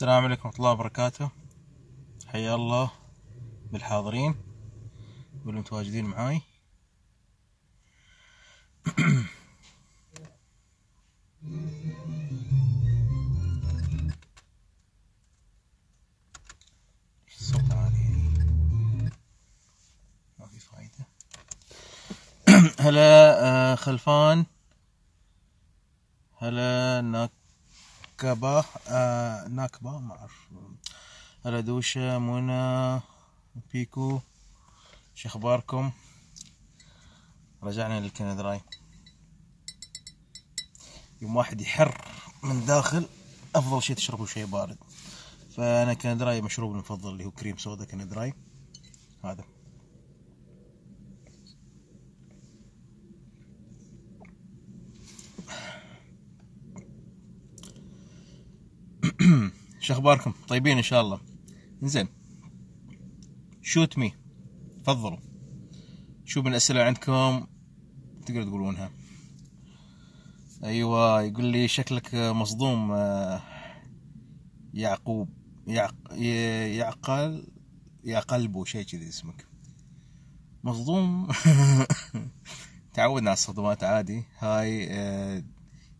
السلام عليكم ورحمة الله وبركاته حيا الله بالحاضرين والمتواجدين معاي الصوت عالي يعني؟ ما في فايدة هلا آه، خلفان ناكبا آه ناكبا ما أعرف ردوشة منى بيكو شو أخباركم رجعنا للكندراي يوم واحد يحر من داخل أفضل شيء تشربه شيء بارد فأنا كندراي مشروبي المفضل اللي هو كريم سودا كندراي هذا شو اخباركم طيبين ان شاء الله زين شوت مي تفضلوا شو من الاسئله عندكم تقدر تقولونها ايوه يقول لي شكلك مصدوم آه، يعقوب يعقل يعقل يعقلبو شيء كذي اسمك مصدوم تعودنا على الصدمات عادي هاي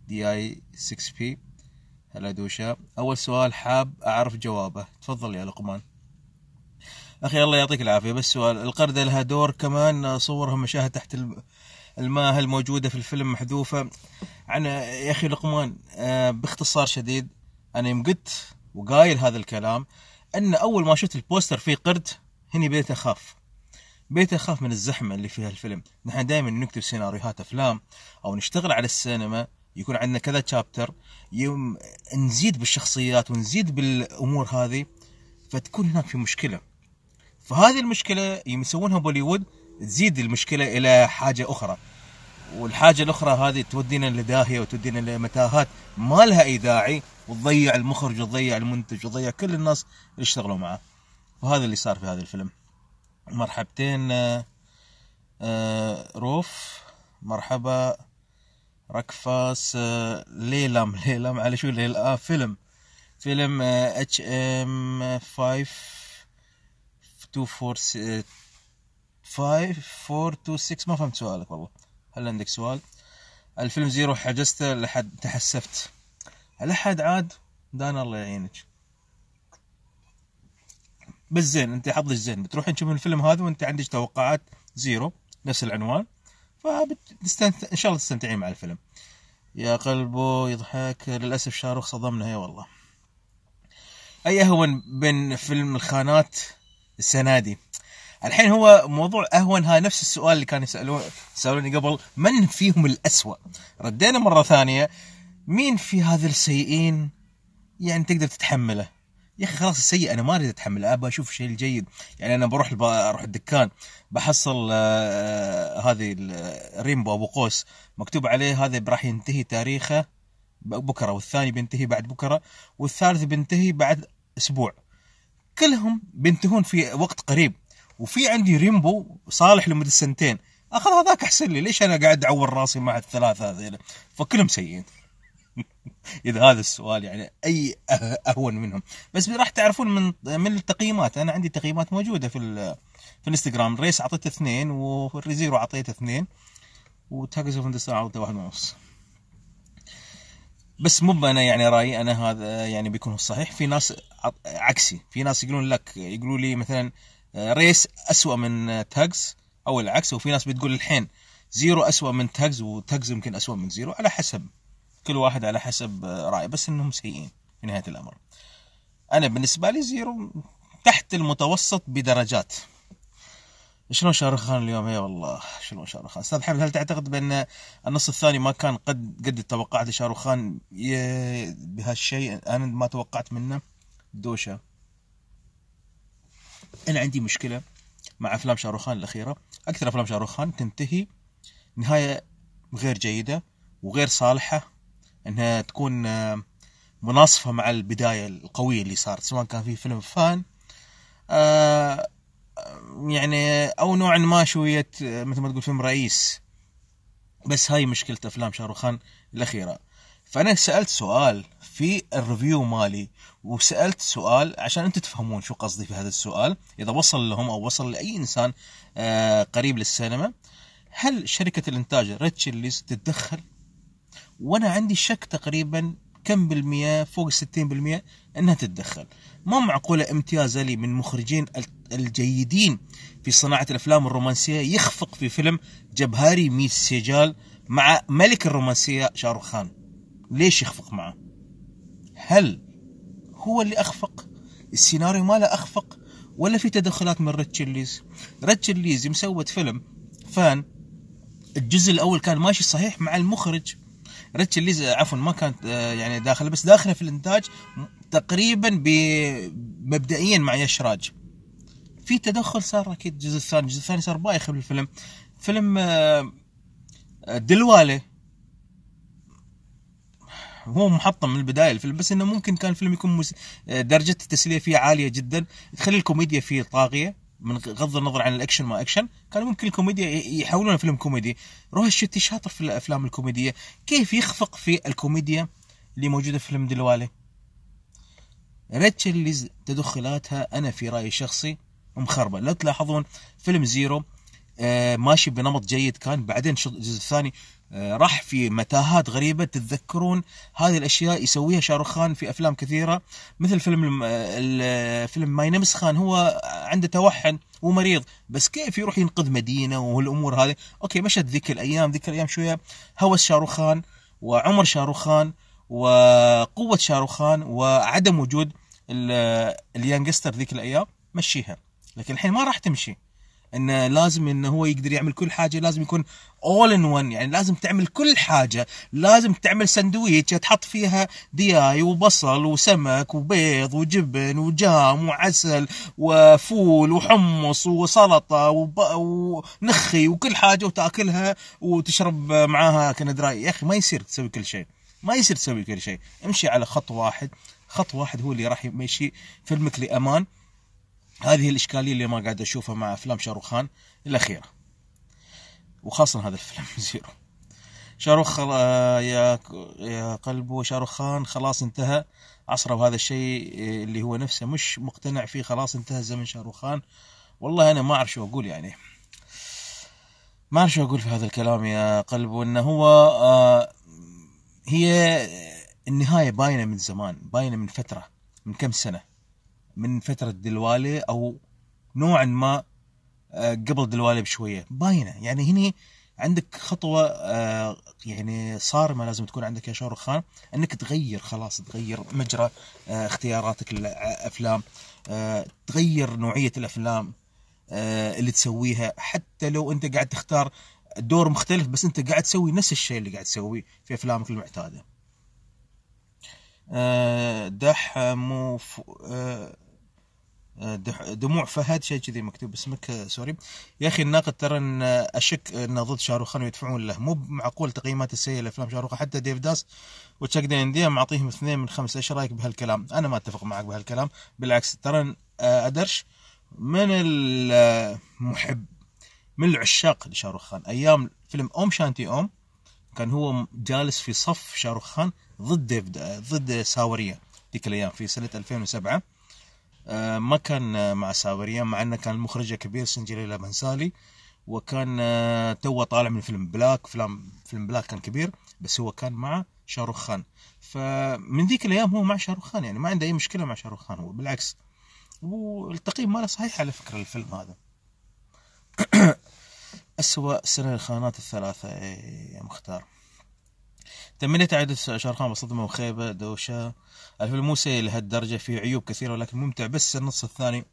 دي اي 6 بي هلا دوشة أول سؤال حاب أعرف جوابه تفضل يا لقمان أخي الله يعطيك العافية بس سؤال القردة لها دور كمان صورها مشاهد تحت الماء الموجودة في الفيلم محذوفة عن يا أخي لقمان آه، باختصار شديد أنا يوم قلت وقايل هذا الكلام أن أول ما شفت البوستر فيه قرد هني بيت أخاف بيت أخاف من الزحمة اللي فيها الفيلم نحن دائما نكتب سيناريوهات أفلام أو نشتغل على السينما يكون عندنا كذا تشابتر يوم نزيد بالشخصيات ونزيد بالامور هذه فتكون هناك في مشكله فهذه المشكله يوم يسوونها بوليوود تزيد المشكله الى حاجه اخرى والحاجه الاخرى هذه تودينا لداهيه وتودينا لمتاهات ما لها اي داعي وتضيع المخرج وتضيع المنتج وتضيع كل الناس اللي اشتغلوا معه وهذا اللي صار في هذا الفيلم مرحبتين آه، آه، روف مرحبا راك فاس ليلام ليلام على شو آه فيلم فيلم اتش ام فايف تو فور فايف فور تو 6 ما فهمت سؤالك والله هل عندك سؤال الفيلم زيرو حجزته لحد تحسفت لحد عاد دان الله يعينك بس زين انت حظك زين بتروحين تشوفين الفيلم هذا وانت عندك توقعات زيرو نفس العنوان فبتستمتع ان شاء الله تستمتعين مع الفيلم يا قلبه يضحك للاسف شاروخ صدمنا يا والله اي اهون بين فيلم الخانات السنه دي الحين هو موضوع اهون هاي نفس السؤال اللي كانوا يسالون سالوني قبل من فيهم الاسوء ردينا مره ثانيه مين في هذا السيئين يعني تقدر تتحمله يا اخي خلاص السيء انا ما اريد اتحمل ابى اشوف الشيء الجيد يعني انا بروح اروح الدكان بحصل آه, آه، هذه الريمبو آه، ابو قوس مكتوب عليه هذا راح ينتهي تاريخه بكره والثاني بينتهي بعد بكره والثالث بينتهي بعد اسبوع كلهم بينتهون في وقت قريب وفي عندي ريمبو صالح لمدة سنتين اخذ هذاك احسن لي ليش انا قاعد اعور راسي مع الثلاثه هذيلا فكلهم سيئين اذا هذا السؤال يعني اي أه- اهون منهم بس راح تعرفون من من التقييمات انا عندي تقييمات موجوده في في الانستغرام ريس اعطيته اثنين والريزيرو اعطيته اثنين وتاكس اوف هندسه اعطيته واحد ونص بس مو انا يعني رايي انا هذا يعني بيكون الصحيح في ناس عكسي في ناس يقولون لك يقولوا لي مثلا آه، ريس اسوأ من تاجز او العكس وفي ناس بتقول الحين زيرو اسوأ من تاجز وتاجز يمكن اسوأ من زيرو على حسب كل واحد على حسب رايه بس انهم سيئين في نهايه الامر انا بالنسبه لي زيرو تحت المتوسط بدرجات شلون شارخان اليوم يا إيه والله شلون شارخان استاذ حمد هل تعتقد بان النص الثاني ما كان قد قد التوقعات لشارخان بهالشيء انا ما توقعت منه دوشه انا عندي مشكله مع افلام شاروخان الاخيره اكثر افلام شاروخان تنتهي نهايه غير جيده وغير صالحه انها تكون آه، مناصفة مع البداية القوية اللي صارت سواء كان في فيلم فان آه، يعني او نوعا ما شوية آه، مثل ما تقول فيلم رئيس بس هاي مشكلة افلام شاروخان الاخيرة فانا سألت سؤال في الريفيو مالي وسألت سؤال عشان انتم تفهمون شو قصدي في هذا السؤال اذا وصل لهم او وصل لاي انسان قريب للسينما هل شركة الانتاج ريتشلز تتدخل وانا عندي شك تقريبا كم بالمية فوق الستين بالمية انها تتدخل مو معقولة امتياز لي من مخرجين الجيدين في صناعة الافلام الرومانسية يخفق في فيلم جبهاري ميت سجال مع ملك الرومانسية شاروخان خان ليش يخفق معه هل هو اللي اخفق السيناريو ماله اخفق ولا في تدخلات من ريتشيليز ريتشيليز مسوت فيلم فان الجزء الاول كان ماشي صحيح مع المخرج ريتشل آه، عفوا ما كانت آه، يعني داخله بس داخله في الانتاج تقريبا مبدئيا مع يشراج في تدخل صار اكيد الجزء الثاني الجزء الثاني صار بايخ بالفيلم فيلم آه، دلواله هو محطم من البدايه الفيلم بس انه ممكن كان الفيلم يكون درجه التسليه فيه عاليه جدا تخلي الكوميديا فيه طاغيه من غض النظر عن الاكشن ما اكشن كان ممكن الكوميديا يحولونه فيلم كوميدي روح الشتي شاطر في الافلام الكوميديه كيف يخفق في الكوميديا اللي موجوده في فيلم دلوالي ريتشل ليز تدخلاتها انا في رايي الشخصي مخربه لو تلاحظون فيلم زيرو آه، ماشي بنمط جيد كان بعدين الجزء الثاني آه، راح في متاهات غريبه تتذكرون هذه الاشياء يسويها شاروخ خان في افلام كثيره مثل فيلم فيلم ماي نمس خان هو عنده توحن ومريض بس كيف يروح ينقذ مدينه والامور هذه اوكي مشت ذيك الايام ذيك الايام شويه هوس شاروخ خان وعمر شاروخ خان وقوه شاروخ خان وعدم وجود اليانجستر ذيك الايام مشيها لكن الحين ما راح تمشي انه لازم انه هو يقدر يعمل كل حاجه لازم يكون اول ان ون يعني لازم تعمل كل حاجه لازم تعمل سندويتش تحط فيها دياي وبصل وسمك وبيض وجبن وجام وعسل وفول وحمص وسلطه وب... ونخي وكل حاجه وتاكلها وتشرب معاها كندراي يا اخي ما يصير تسوي كل شيء ما يصير تسوي كل شيء امشي على خط واحد خط واحد هو اللي راح يمشي فيلمك لامان هذه الإشكالية اللي ما قاعد أشوفها مع أفلام شاروخان الأخيرة وخاصة هذا الفيلم زيرو شاروخ آه، يا يا قلبه شاروخان خلاص انتهى عصره وهذا الشيء آه، اللي هو نفسه مش مقتنع فيه خلاص انتهى زمن شاروخان والله أنا ما أعرف شو أقول يعني ما أعرف شو أقول في هذا الكلام يا قلبه إنه هو آه، هي النهاية باينة من زمان باينة من فترة من كم سنة من فتره دلواله او نوعا ما آه، قبل دلواله بشويه باينه يعني هني عندك خطوه آه، يعني صارمه لازم تكون عندك يا شاروخ خان انك تغير خلاص تغير مجرى آه، اختياراتك للافلام تغير نوعيه الافلام اللي تسويها حتى لو انت قاعد تختار دور مختلف بس انت قاعد تسوي نفس الشيء اللي قاعد تسويه في افلامك المعتاده مو آه، دموع فهد شيء كذي مكتوب اسمك آه، سوري يا اخي الناقد ترى ان آه، اشك ان ضد شاروخان ويدفعون له مو معقول تقييمات السيئه لافلام شاروخ حتى ديف داس وتشاك دي معطيهم اثنين من خمسه ايش رايك بهالكلام؟ انا ما اتفق معك بهالكلام بالعكس ترى ادرش من المحب من العشاق لشاروخان ايام فيلم اوم شانتي اوم كان هو جالس في صف شاروخان ضد ديف ضد ساوريه ذيك الايام في سنه 2007 آه، ما كان آه، مع ساوريان مع انه كان المخرجه كبير سنجليلا بنسالي وكان آه، تو طالع من فيلم بلاك فيلم فيلم بلاك كان كبير بس هو كان مع شاروخ خان فمن ذيك الايام هو مع شاروخ خان يعني ما عنده اي مشكله مع شاروخ خان هو بالعكس والتقييم ماله صحيح على فكره الفيلم هذا أسوأ سنة الخانات الثلاثة إيه، يا مختار تمنيت اعيد شرقان بصدمه وخيبه دوشه الفيلم مو سيء لهالدرجه فيه عيوب كثيره ولكن ممتع بس النص الثاني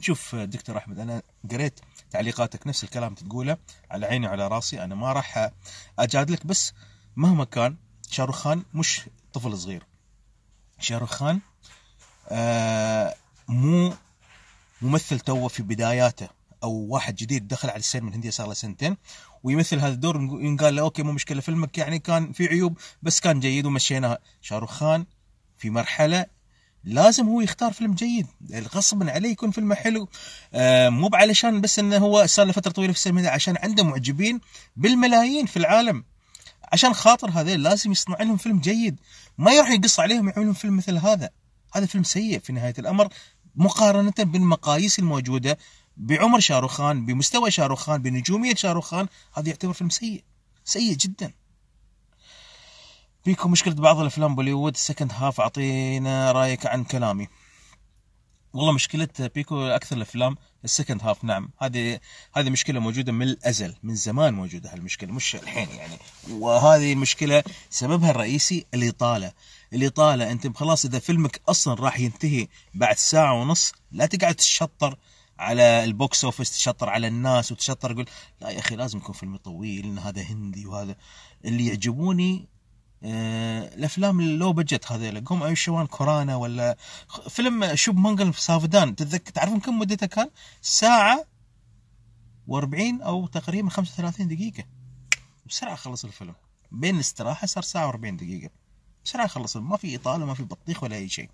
شوف دكتور احمد انا قريت تعليقاتك نفس الكلام تقوله على عيني وعلى راسي انا ما راح اجادلك بس مهما كان شاروخ خان مش طفل صغير شاروخ خان آه مو ممثل توه في بداياته او واحد جديد دخل على من هندية صار له سنتين ويمثل هذا الدور ينقال له اوكي مو مشكله فيلمك يعني كان في عيوب بس كان جيد ومشيناها شاروخ خان في مرحله لازم هو يختار فيلم جيد غصبا عليه يكون فيلمه حلو آه مو علشان بس انه هو صار له فتره طويله في السينما عشان عنده معجبين بالملايين في العالم عشان خاطر هذا لازم يصنع لهم فيلم جيد ما يروح يقص عليهم يعملون فيلم مثل هذا هذا فيلم سيء في نهايه الامر مقارنه بالمقاييس الموجوده بعمر شاروخان بمستوى شاروخان بنجومية شاروخان هذا يعتبر فيلم سيء سيء جدا فيكم مشكلة بعض الأفلام بوليوود السكند هاف أعطينا رأيك عن كلامي والله مشكلة بيكو أكثر الأفلام السكند هاف نعم هذه هذه مشكلة موجودة من الأزل من زمان موجودة هالمشكلة مش الحين يعني وهذه المشكلة سببها الرئيسي الإطالة الإطالة أنت خلاص إذا فيلمك أصلا راح ينتهي بعد ساعة ونص لا تقعد تشطر على البوكس اوفيس تشطر على الناس وتشطر يقول لا يا اخي لازم يكون فيلم طويل ان هذا هندي وهذا اللي يعجبوني آه الافلام اللو بجت هذيلا قوم شوان كورانا ولا فيلم شوب مانجل في سافدان تتذكر تعرفون كم مدته كان؟ ساعه و40 او تقريبا 35 دقيقه بسرعه خلص الفيلم بين الاستراحه صار ساعه و40 دقيقه بسرعه خلص ما في اطاله ما في بطيخ ولا اي شيء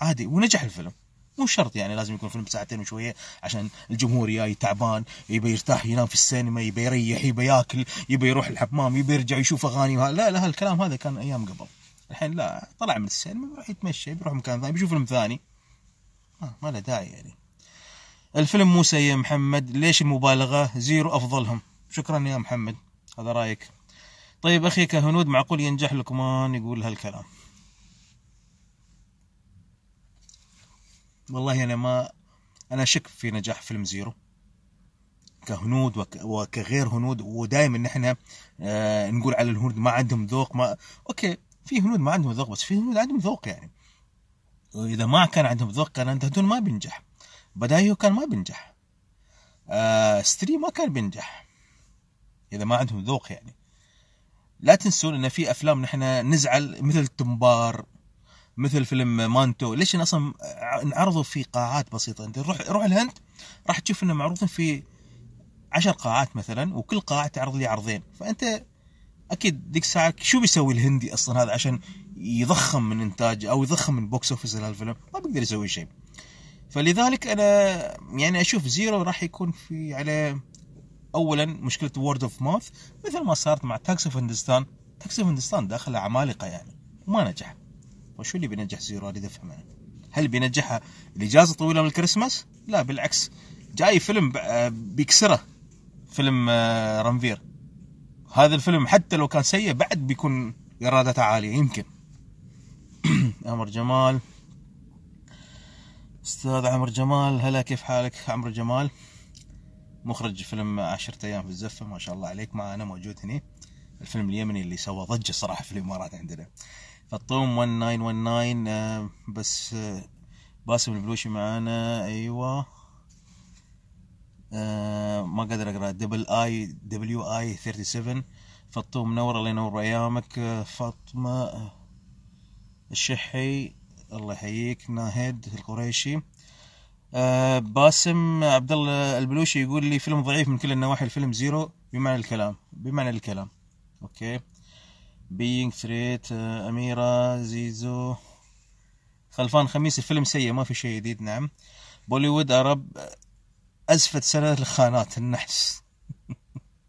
عادي ونجح الفيلم مو شرط يعني لازم يكون فيلم ساعتين وشويه عشان الجمهور جاي تعبان يبي يرتاح ينام في السينما يبي يريح يبي ياكل يبي يروح الحمام يبي يرجع يشوف اغاني لا لا هالكلام هذا كان ايام قبل الحين لا طلع من السينما بيروح يتمشى بيروح مكان ثاني بيشوف فيلم ثاني آه ما له داعي يعني الفيلم مو سيء محمد ليش المبالغه زيرو افضلهم شكرا يا محمد هذا رايك طيب اخيك هنود معقول ينجح لكمان آه، يقول هالكلام والله انا ما انا اشك في نجاح فيلم زيرو كهنود وك... وكغير هنود ودائما نحن آه نقول على الهنود ما عندهم ذوق ما اوكي في هنود ما عندهم ذوق بس في هنود عندهم ذوق يعني واذا ما كان عندهم ذوق كان اندهدون ما بينجح بدايو كان ما بينجح آه ستري ما كان بينجح اذا ما عندهم ذوق يعني لا تنسون ان في افلام نحن نزعل مثل تمبار مثل فيلم مانتو ليش اصلا انعرضوا في قاعات بسيطه انت روح روح الهند راح تشوف انه معروضين في عشر قاعات مثلا وكل قاعه تعرض لي عرضين فانت اكيد ديك الساعه شو بيسوي الهندي اصلا هذا عشان يضخم من انتاج او يضخم من بوكس اوفيس الفيلم ما بيقدر يسوي شيء فلذلك انا يعني اشوف زيرو راح يكون في على اولا مشكله وورد اوف ماوث مثل ما صارت مع تاكسي في هندستان تاكسي في هندستان داخل عمالقه يعني وما نجح وشو اللي بينجح زيرو اريد افهم انا هل بينجحها الاجازه طويله من الكريسماس؟ لا بالعكس جاي فيلم آه، بيكسره فيلم آه، رنفير هذا الفيلم حتى لو كان سيء بعد بيكون ايراداته عاليه يمكن عمر جمال استاذ عمر جمال هلا كيف حالك عمر جمال مخرج فيلم عشرة ايام في الزفه ما شاء الله عليك معنا موجود هنا الفيلم اليمني اللي سوى ضجه صراحه في الامارات عندنا فطوم 1919 آه، بس آه، باسم البلوشي معانا ايوه آه، ما قادر اقرا دبل اي دبليو اي 37 فطوم منور الله ينور ايامك فاطمه الشحي الله يحييك ناهد القريشي باسم عبد الله البلوشي يقول لي فيلم ضعيف من كل النواحي الفيلم زيرو بمعنى الكلام بمعنى الكلام اوكي بينج ثريت آه، أميرة زيزو خلفان خميس الفيلم سيء ما في شيء جديد نعم بوليوود أرب آه، أزفت سنة الخانات النحس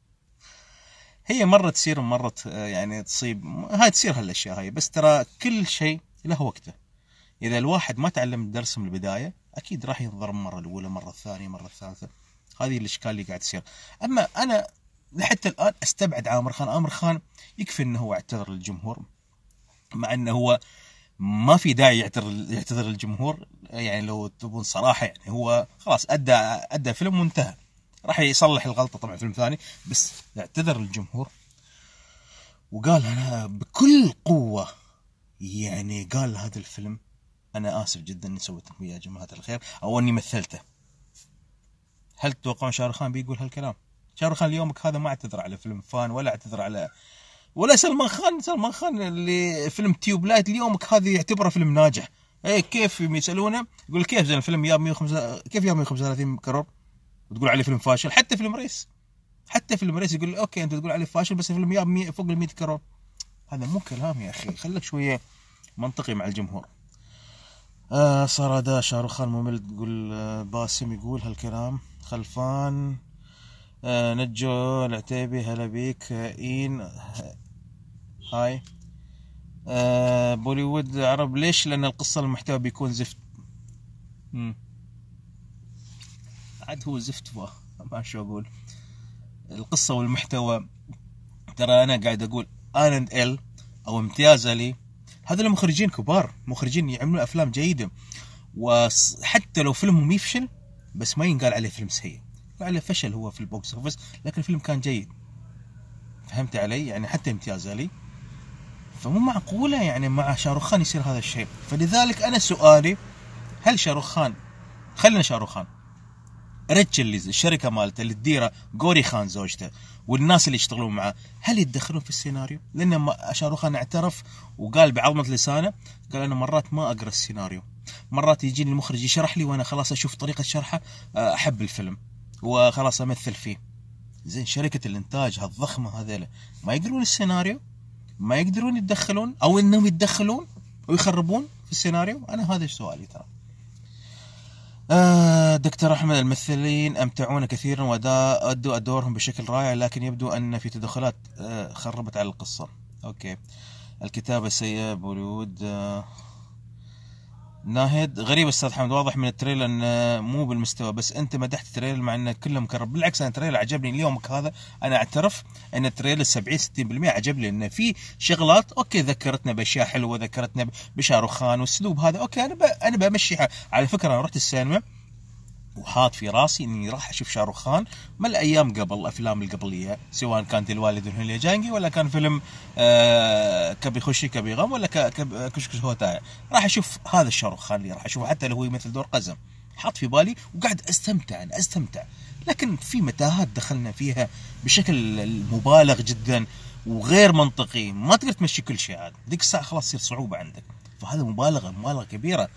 هي مرة تصير ومرة آه، يعني تصيب هاي تصير هالأشياء هاي بس ترى كل شيء له وقته إذا الواحد ما تعلم الدرس من البداية أكيد راح ينضرب مرة الأولى مرة الثانية مرة الثالثة هذه الإشكال اللي قاعد تصير أما أنا لحتى الان استبعد عامر خان، عامر خان يكفي انه هو اعتذر للجمهور مع انه هو ما في داعي يعتذر يعتذر للجمهور يعني لو تبون صراحه يعني هو خلاص ادى ادى فيلم وانتهى راح يصلح الغلطه طبعا فيلم ثاني بس اعتذر للجمهور وقال انا بكل قوه يعني قال هذا الفيلم انا اسف جدا اني سويته يا جماعه الخير او اني مثلته هل تتوقعون شارخان بيقول هالكلام؟ شاروخ خان ليومك هذا ما اعتذر على فيلم فان ولا اعتذر على ولا سلمان خان سلمان خان اللي فيلم تيوب لايت ليومك هذا يعتبره فيلم ناجح اي كيف يسالونه يقول كيف زين الفيلم ياب 105 كيف ياب 135 كرور وتقول عليه فيلم فاشل حتى فيلم ريس حتى فيلم ريس يقول اوكي انت تقول عليه فاشل بس الفيلم ياب فوق ال 100 كرور هذا مو كلام يا اخي خليك شويه منطقي مع الجمهور آه صار اداء شاروخان ممل تقول آه، باسم يقول هالكلام خلفان آه، نجو العتيبي هلا بيك إين هاي آه، بوليوود عرب ليش لأن القصة المحتوى بيكون زفت عاد هو زفت ما شو أقول القصة والمحتوى ترى أنا قاعد أقول أنا اند ال أو امتيازة لي هذول مخرجين كبار مخرجين يعملون أفلام جيدة وحتى لو فيلمهم يفشل بس ما ينقال عليه فيلم سيء فعلا فشل هو في البوكس اوفيس لكن الفيلم كان جيد فهمت علي يعني حتى امتياز لي فمو معقوله يعني مع شاروخ خان يصير هذا الشيء فلذلك انا سؤالي هل شاروخ خان خلينا شاروخ خان الشركه مالته اللي تديره جوري خان زوجته والناس اللي يشتغلون معاه هل يتدخلون في السيناريو؟ لان شاروخ خان اعترف وقال بعظمه لسانه قال انا مرات ما اقرا السيناريو مرات يجيني المخرج يشرح لي وانا خلاص اشوف طريقه شرحه آه، احب الفيلم وخلاص امثل فيه زين شركه الانتاج هالضخمه هذيلا ما يقدرون السيناريو ما يقدرون يتدخلون او انهم يتدخلون ويخربون في السيناريو انا هذا سؤالي ترى آه، دكتور احمد الممثلين امتعونا كثيرا وادوا ادورهم بشكل رائع لكن يبدو ان في تدخلات آه، خربت على القصه اوكي الكتابه سيئه بوليود آه ناهد غريب استاذ حمد واضح من التريلر انه مو بالمستوى بس انت مدحت التريلر مع انه كله مكرب بالعكس انا التريلر عجبني اليوم هذا انا اعترف ان التريلر 70 60% عجبني انه في شغلات اوكي ذكرتنا باشياء حلوه ذكرتنا بشاروخان والاسلوب هذا اوكي انا انا بمشيها على فكره انا رحت السينما وحاط في راسي اني راح اشوف شاروخ خان من الايام قبل افلام القبليه سواء كانت الوالد الهنيا جانجي ولا كان فيلم آه، كبي خشي كبي غم ولا كشكش هوتاي راح اشوف هذا الشاروخ خان اللي راح اشوفه حتى لو هو يمثل دور قزم حاط في بالي وقاعد استمتع أنا استمتع لكن في متاهات دخلنا فيها بشكل مبالغ جدا وغير منطقي ما تقدر تمشي كل شيء عاد ذيك الساعه خلاص تصير صعوبه عندك فهذا مبالغه مبالغه كبيره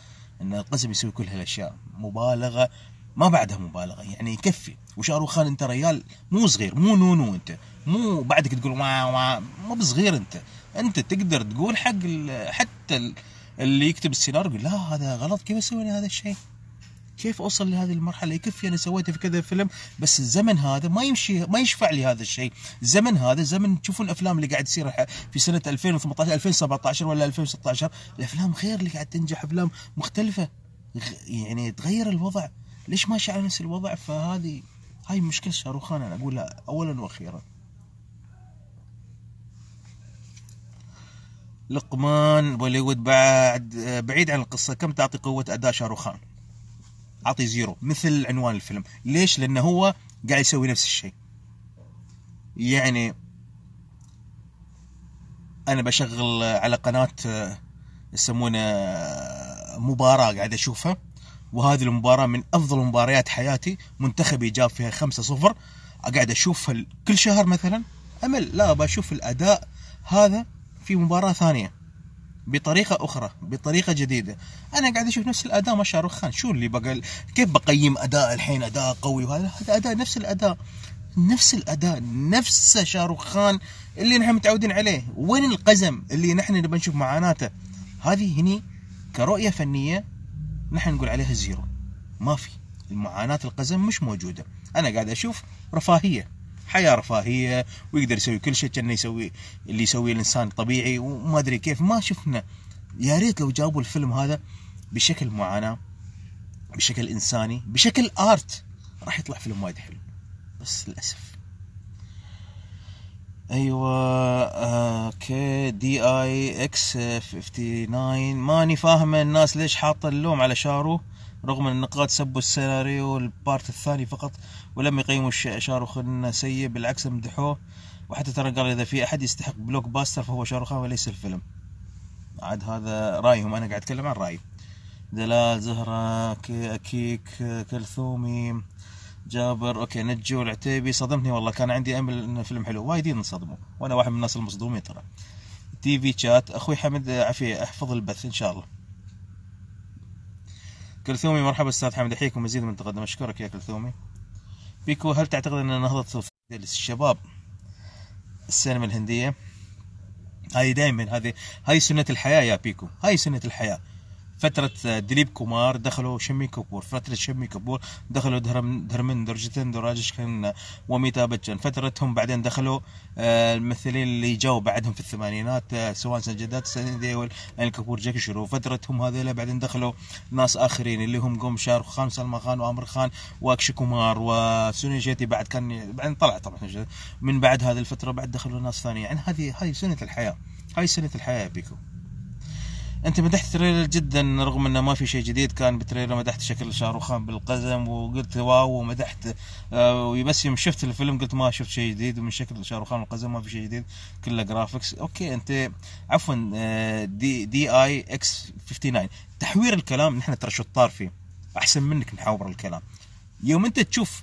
ان القزم يسوي كل هالاشياء مبالغه ما بعدها مبالغه يعني يكفي وشاروخ خان انت ريال مو صغير مو نونو انت مو بعدك تقول ما ما مو بصغير انت انت تقدر تقول حق حتى اللي يكتب السيناريو يقول لا هذا غلط كيف اسوي هذا الشيء كيف اوصل لهذه المرحله يكفي انا سويته في كذا فيلم بس الزمن هذا ما يمشي ما يشفع لي هذا الشيء الزمن هذا زمن تشوفون الافلام اللي قاعد تصير في سنه 2018 2017 ولا 2016 الافلام خير اللي قاعد تنجح افلام مختلفه يعني تغير الوضع ليش ماشي على نفس الوضع فهذه هاي مشكلة شاروخان أنا أقولها أولا وأخيرا لقمان بوليوود بعد بعيد عن القصة كم تعطي قوة أداء شاروخان أعطي زيرو مثل عنوان الفيلم ليش لأنه هو قاعد يسوي نفس الشيء يعني أنا بشغل على قناة آه، يسمونه آه، مباراة قاعد أشوفها وهذه المباراه من افضل مباريات حياتي منتخبي جاب فيها 5-0 أقعد اشوف كل شهر مثلا امل لا بشوف الاداء هذا في مباراه ثانيه بطريقه اخرى بطريقه جديده انا قاعد اشوف نفس الاداء ما شاروخ خان شو اللي بقل كيف بقيم اداء الحين اداء قوي وهذا هذا اداء نفس الاداء نفس الاداء نفس شاروخ خان اللي نحن متعودين عليه وين القزم اللي نحن نبي نشوف معاناته هذه هني كرؤيه فنيه نحن نقول عليها زيرو ما في المعاناة القزم مش موجودة أنا قاعد أشوف رفاهية حياة رفاهية ويقدر يسوي كل شيء كأنه يسوي اللي يسويه الإنسان طبيعي وما أدري كيف ما شفنا يا ريت لو جابوا الفيلم هذا بشكل معاناة بشكل إنساني بشكل آرت راح يطلع فيلم وايد حلو بس للأسف ايوه آه كي دي اي اكس 59 ماني فاهمه الناس ليش حاطه اللوم على شارو رغم ان النقاد سبوا السيناريو البارت الثاني فقط ولم يقيموا شاروخ انه سيء بالعكس مدحوه وحتى ترى قال اذا في احد يستحق بلوك باستر فهو شاروخ خان وليس الفيلم عاد هذا رايهم انا قاعد اتكلم عن رايي دلال زهره كي اكيك كلثومي جابر اوكي نجو العتيبي صدمتني والله كان عندي امل انه فيلم حلو وايدين انصدموا وانا واحد من الناس المصدومين ترى تي في شات اخوي حمد عفيه احفظ البث ان شاء الله كلثومي مرحبا استاذ حمد احييكم مزيد من التقدم اشكرك يا كلثومي بيكو هل تعتقد ان نهضه الشباب السينما الهنديه هاي دائما هذه هاي سنه الحياه يا بيكو هاي سنه الحياه فتره آه، دليب كومار دخلوا شمي كبور فتره شمي كبور دخلوا دهرم دهرمندر درجتين دراجش كان آه، وميتا بجن فترتهم بعدين دخلوا آه، الممثلين اللي جاوا بعدهم في الثمانينات سواء سجدات سندي ديول يعني كبور جاك شرو فترتهم هذيلا بعدين دخلوا ناس اخرين اللي هم قوم شارخ خان سلمان خان وامر خان واكشي كومار وسوني جيتي بعد كان بعدين طلع طبعا من بعد هذه الفتره بعد دخلوا ناس ثانيه يعني هذه هاي سنه الحياه هاي سنه الحياه بيكو انت مدحت تريلر جدا رغم انه ما في شيء جديد كان بتريلر مدحت شكل شاروخان بالقزم وقلت واو ومدحت آه، بس يوم شفت الفيلم قلت ما شفت شيء جديد ومن شكل شاروخان بالقزم ما في شيء جديد كله جرافكس اوكي انت عفوا دي دي اي اكس 59 تحوير الكلام نحن ترى شطار فيه احسن منك نحاور الكلام يوم انت تشوف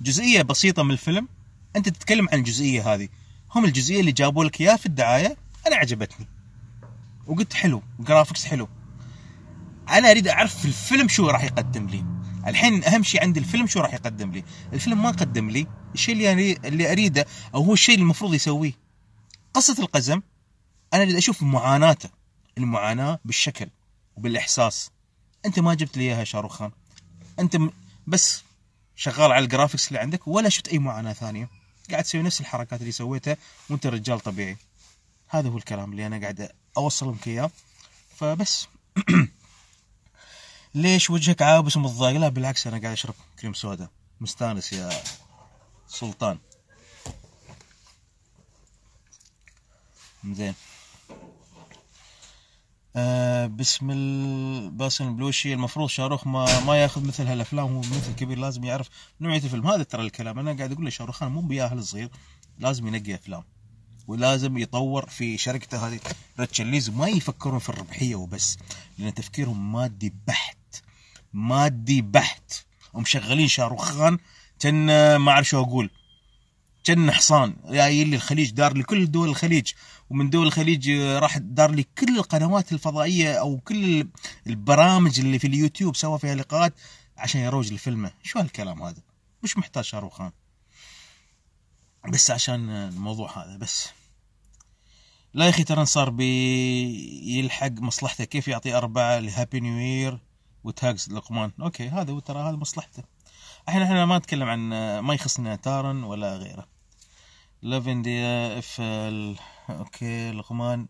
جزئيه بسيطه من الفيلم انت تتكلم عن الجزئيه هذه هم الجزئيه اللي جابوا لك اياها في الدعايه انا عجبتني وقلت حلو جرافكس حلو انا اريد اعرف في الفيلم شو راح يقدم لي الحين اهم شيء عند الفيلم شو راح يقدم لي الفيلم ما قدم لي الشيء اللي يعني اللي اريده او هو الشيء المفروض يسويه قصه القزم انا اريد اشوف معاناته المعاناه بالشكل وبالاحساس انت ما جبت لي اياها شاروخ خان انت بس شغال على الجرافيكس اللي عندك ولا شفت اي معاناه ثانيه قاعد تسوي نفس الحركات اللي سويتها وانت رجال طبيعي هذا هو الكلام اللي انا قاعد اوصل لكم اياه فبس ليش وجهك عابس ومتضايق لا بالعكس انا قاعد اشرب كريم سودا مستانس يا سلطان زين آه ال... باسم البلوشي المفروض شاروخ ما ما ياخذ مثل هالافلام هو مثل كبير لازم يعرف نوعيه الفيلم هذا ترى الكلام انا قاعد اقول له شاروخان مو بياهل صغير لازم ينقي افلام ولازم يطور في شركته هذه ريتشليز ما يفكرون في الربحيه وبس لان تفكيرهم مادي بحت مادي بحت ومشغلين شاروخان كان ما اعرف شو اقول كان حصان جاي لي الخليج دار لي كل دول الخليج ومن دول الخليج راح دار لي كل القنوات الفضائيه او كل البرامج اللي في اليوتيوب سوا فيها لقاءات عشان يروج لفيلمه شو هالكلام هذا مش محتاج شاروخان بس عشان الموضوع هذا بس لا يا اخي ترى صار بيلحق مصلحته كيف يعطي اربعه لهابي نيو يير وتاجز لقمان اوكي هذا هو ترى هذا مصلحته احنا احنا ما نتكلم عن ما يخصنا تارن ولا غيره لاف انديا اف ال... اوكي لقمان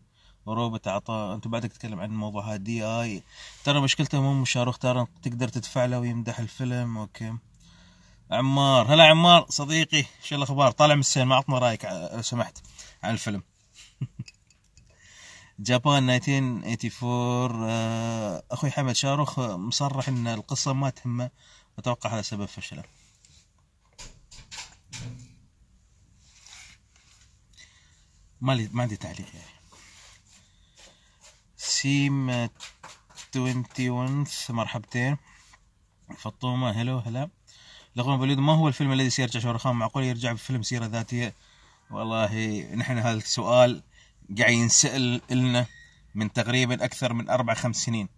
روبت اعطى انت بعدك تتكلم عن موضوع دي اي ترى مشكلته مو مشاروخ تارن تقدر تدفع له ويمدح الفيلم اوكي عمار هلا عمار صديقي شو الاخبار طالع من السينما عطنا رايك لو آه، سمحت عن الفيلم جابان 1984 آه، اخوي حمد شاروخ آه، مصرح ان القصه ما تهمه اتوقع هذا سبب فشله ما لي ما عندي تعليق يعني سيم 21 مرحبتين فطومه هلو هلا لقمان بوليد ما هو الفيلم الذي سيرجع شاروخان معقول يرجع بفيلم سيرة ذاتية والله نحن هذا السؤال قاعد ينسأل لنا من تقريبا أكثر من أربع خمس سنين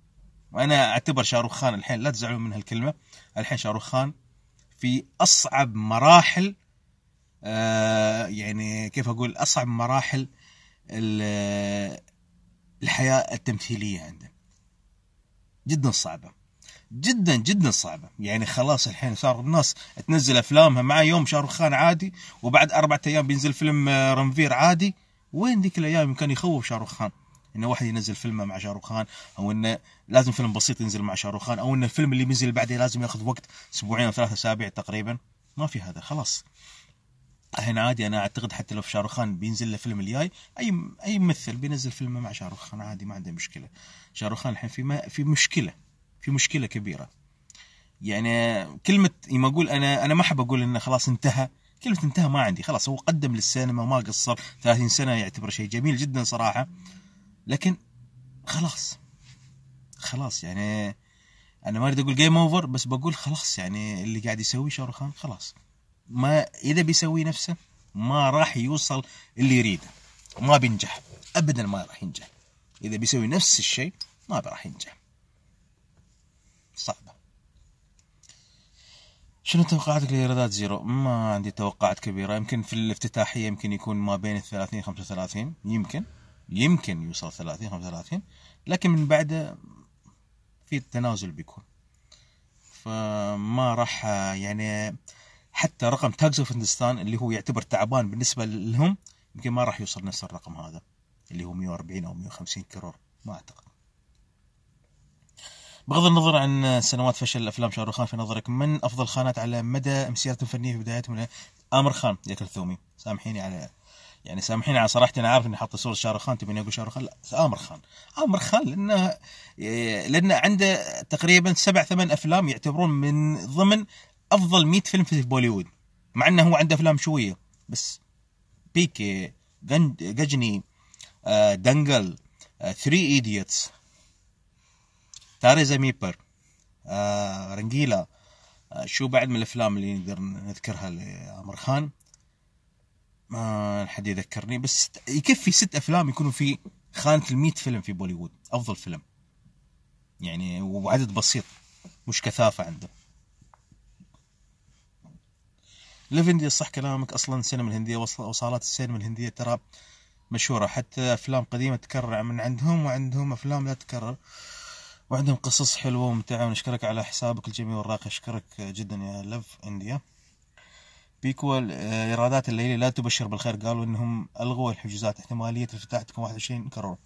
وأنا أعتبر شاروخان الحين لا تزعلون من هالكلمة الحين شاروخان في أصعب مراحل آه يعني كيف أقول أصعب مراحل الحياة التمثيلية عنده جدا صعبة جدا جدا صعبه يعني خلاص الحين صار الناس تنزل افلامها مع يوم شاروخان خان عادي وبعد اربعة ايام بينزل فيلم آه، رنفير عادي وين ذيك الايام كان يخوف شاروخان خان انه واحد ينزل فيلمه مع شاروخان خان او انه لازم فيلم بسيط ينزل مع شاروخان خان او انه الفيلم اللي بينزل بعده لازم ياخذ وقت اسبوعين او ثلاثة اسابيع تقريبا ما في هذا خلاص الحين عادي انا اعتقد حتى لو شاروخان خان بينزل له فيلم الجاي اي اي ممثل بينزل فيلمه مع شاروخان خان عادي ما عنده مشكله شاروخان خان الحين في ما في مشكله في مشكله كبيره يعني كلمه يما اقول انا انا ما احب اقول انه خلاص انتهى كلمه انتهى ما عندي خلاص هو قدم للسينما ما قصر 30 سنه يعتبر شيء جميل جدا صراحه لكن خلاص خلاص يعني انا ما اريد اقول جيم اوفر بس بقول خلاص يعني اللي قاعد يسويه شاروخان خلاص ما اذا بيسوي نفسه ما راح يوصل اللي يريده ما بينجح ابدا ما راح ينجح اذا بيسوي نفس الشيء ما راح ينجح صعبة شنو توقعاتك لإيرادات زيرو؟ ما عندي توقعات كبيرة يمكن في الافتتاحية يمكن يكون ما بين الثلاثين خمسة وثلاثين يمكن يمكن يوصل ثلاثين خمسة وثلاثين لكن من بعده في تنازل بيكون فما راح يعني حتى رقم تاجز اوف هندستان اللي هو يعتبر تعبان بالنسبه لهم يمكن ما راح يوصل نفس الرقم هذا اللي هو 140 او 150 كرور ما اعتقد بغض النظر عن سنوات فشل افلام شاروخ خان في نظرك من افضل خانات على مدى مسيرته الفنيه في من امر خان يا كلثومي سامحيني على يعني سامحيني على صراحتي انا عارف اني حاط صوره شاروخ خان تبيني اقول شاروخ خان لا امر خان امر خان لانه لانه عنده تقريبا سبع ثمان افلام يعتبرون من ضمن افضل 100 فيلم في بوليوود مع انه هو عنده افلام شويه بس بيكي جن... آه، دنجل ثري آه، ايديتس تاري ميبر آه رنجيلا آه شو بعد من الافلام اللي نقدر نذكرها لعمر خان ما حد يذكرني بس يكفي ست افلام يكونوا في خانه ال فيلم في بوليوود افضل فيلم يعني وعدد بسيط مش كثافه عنده ليفندي صح كلامك اصلا السينما الهنديه وصالات السينما الهنديه ترى مشهوره حتى افلام قديمه تكرر من عندهم وعندهم افلام لا تكرر وعندهم قصص حلوة وممتعة ونشكرك على حسابك الجميل والراقي أشكرك جدا يا لف إنديا بيكو الإيرادات آه، الليلة لا تبشر بالخير قالوا إنهم ألغوا الحجوزات احتمالية الفتاح تكون 21 كرور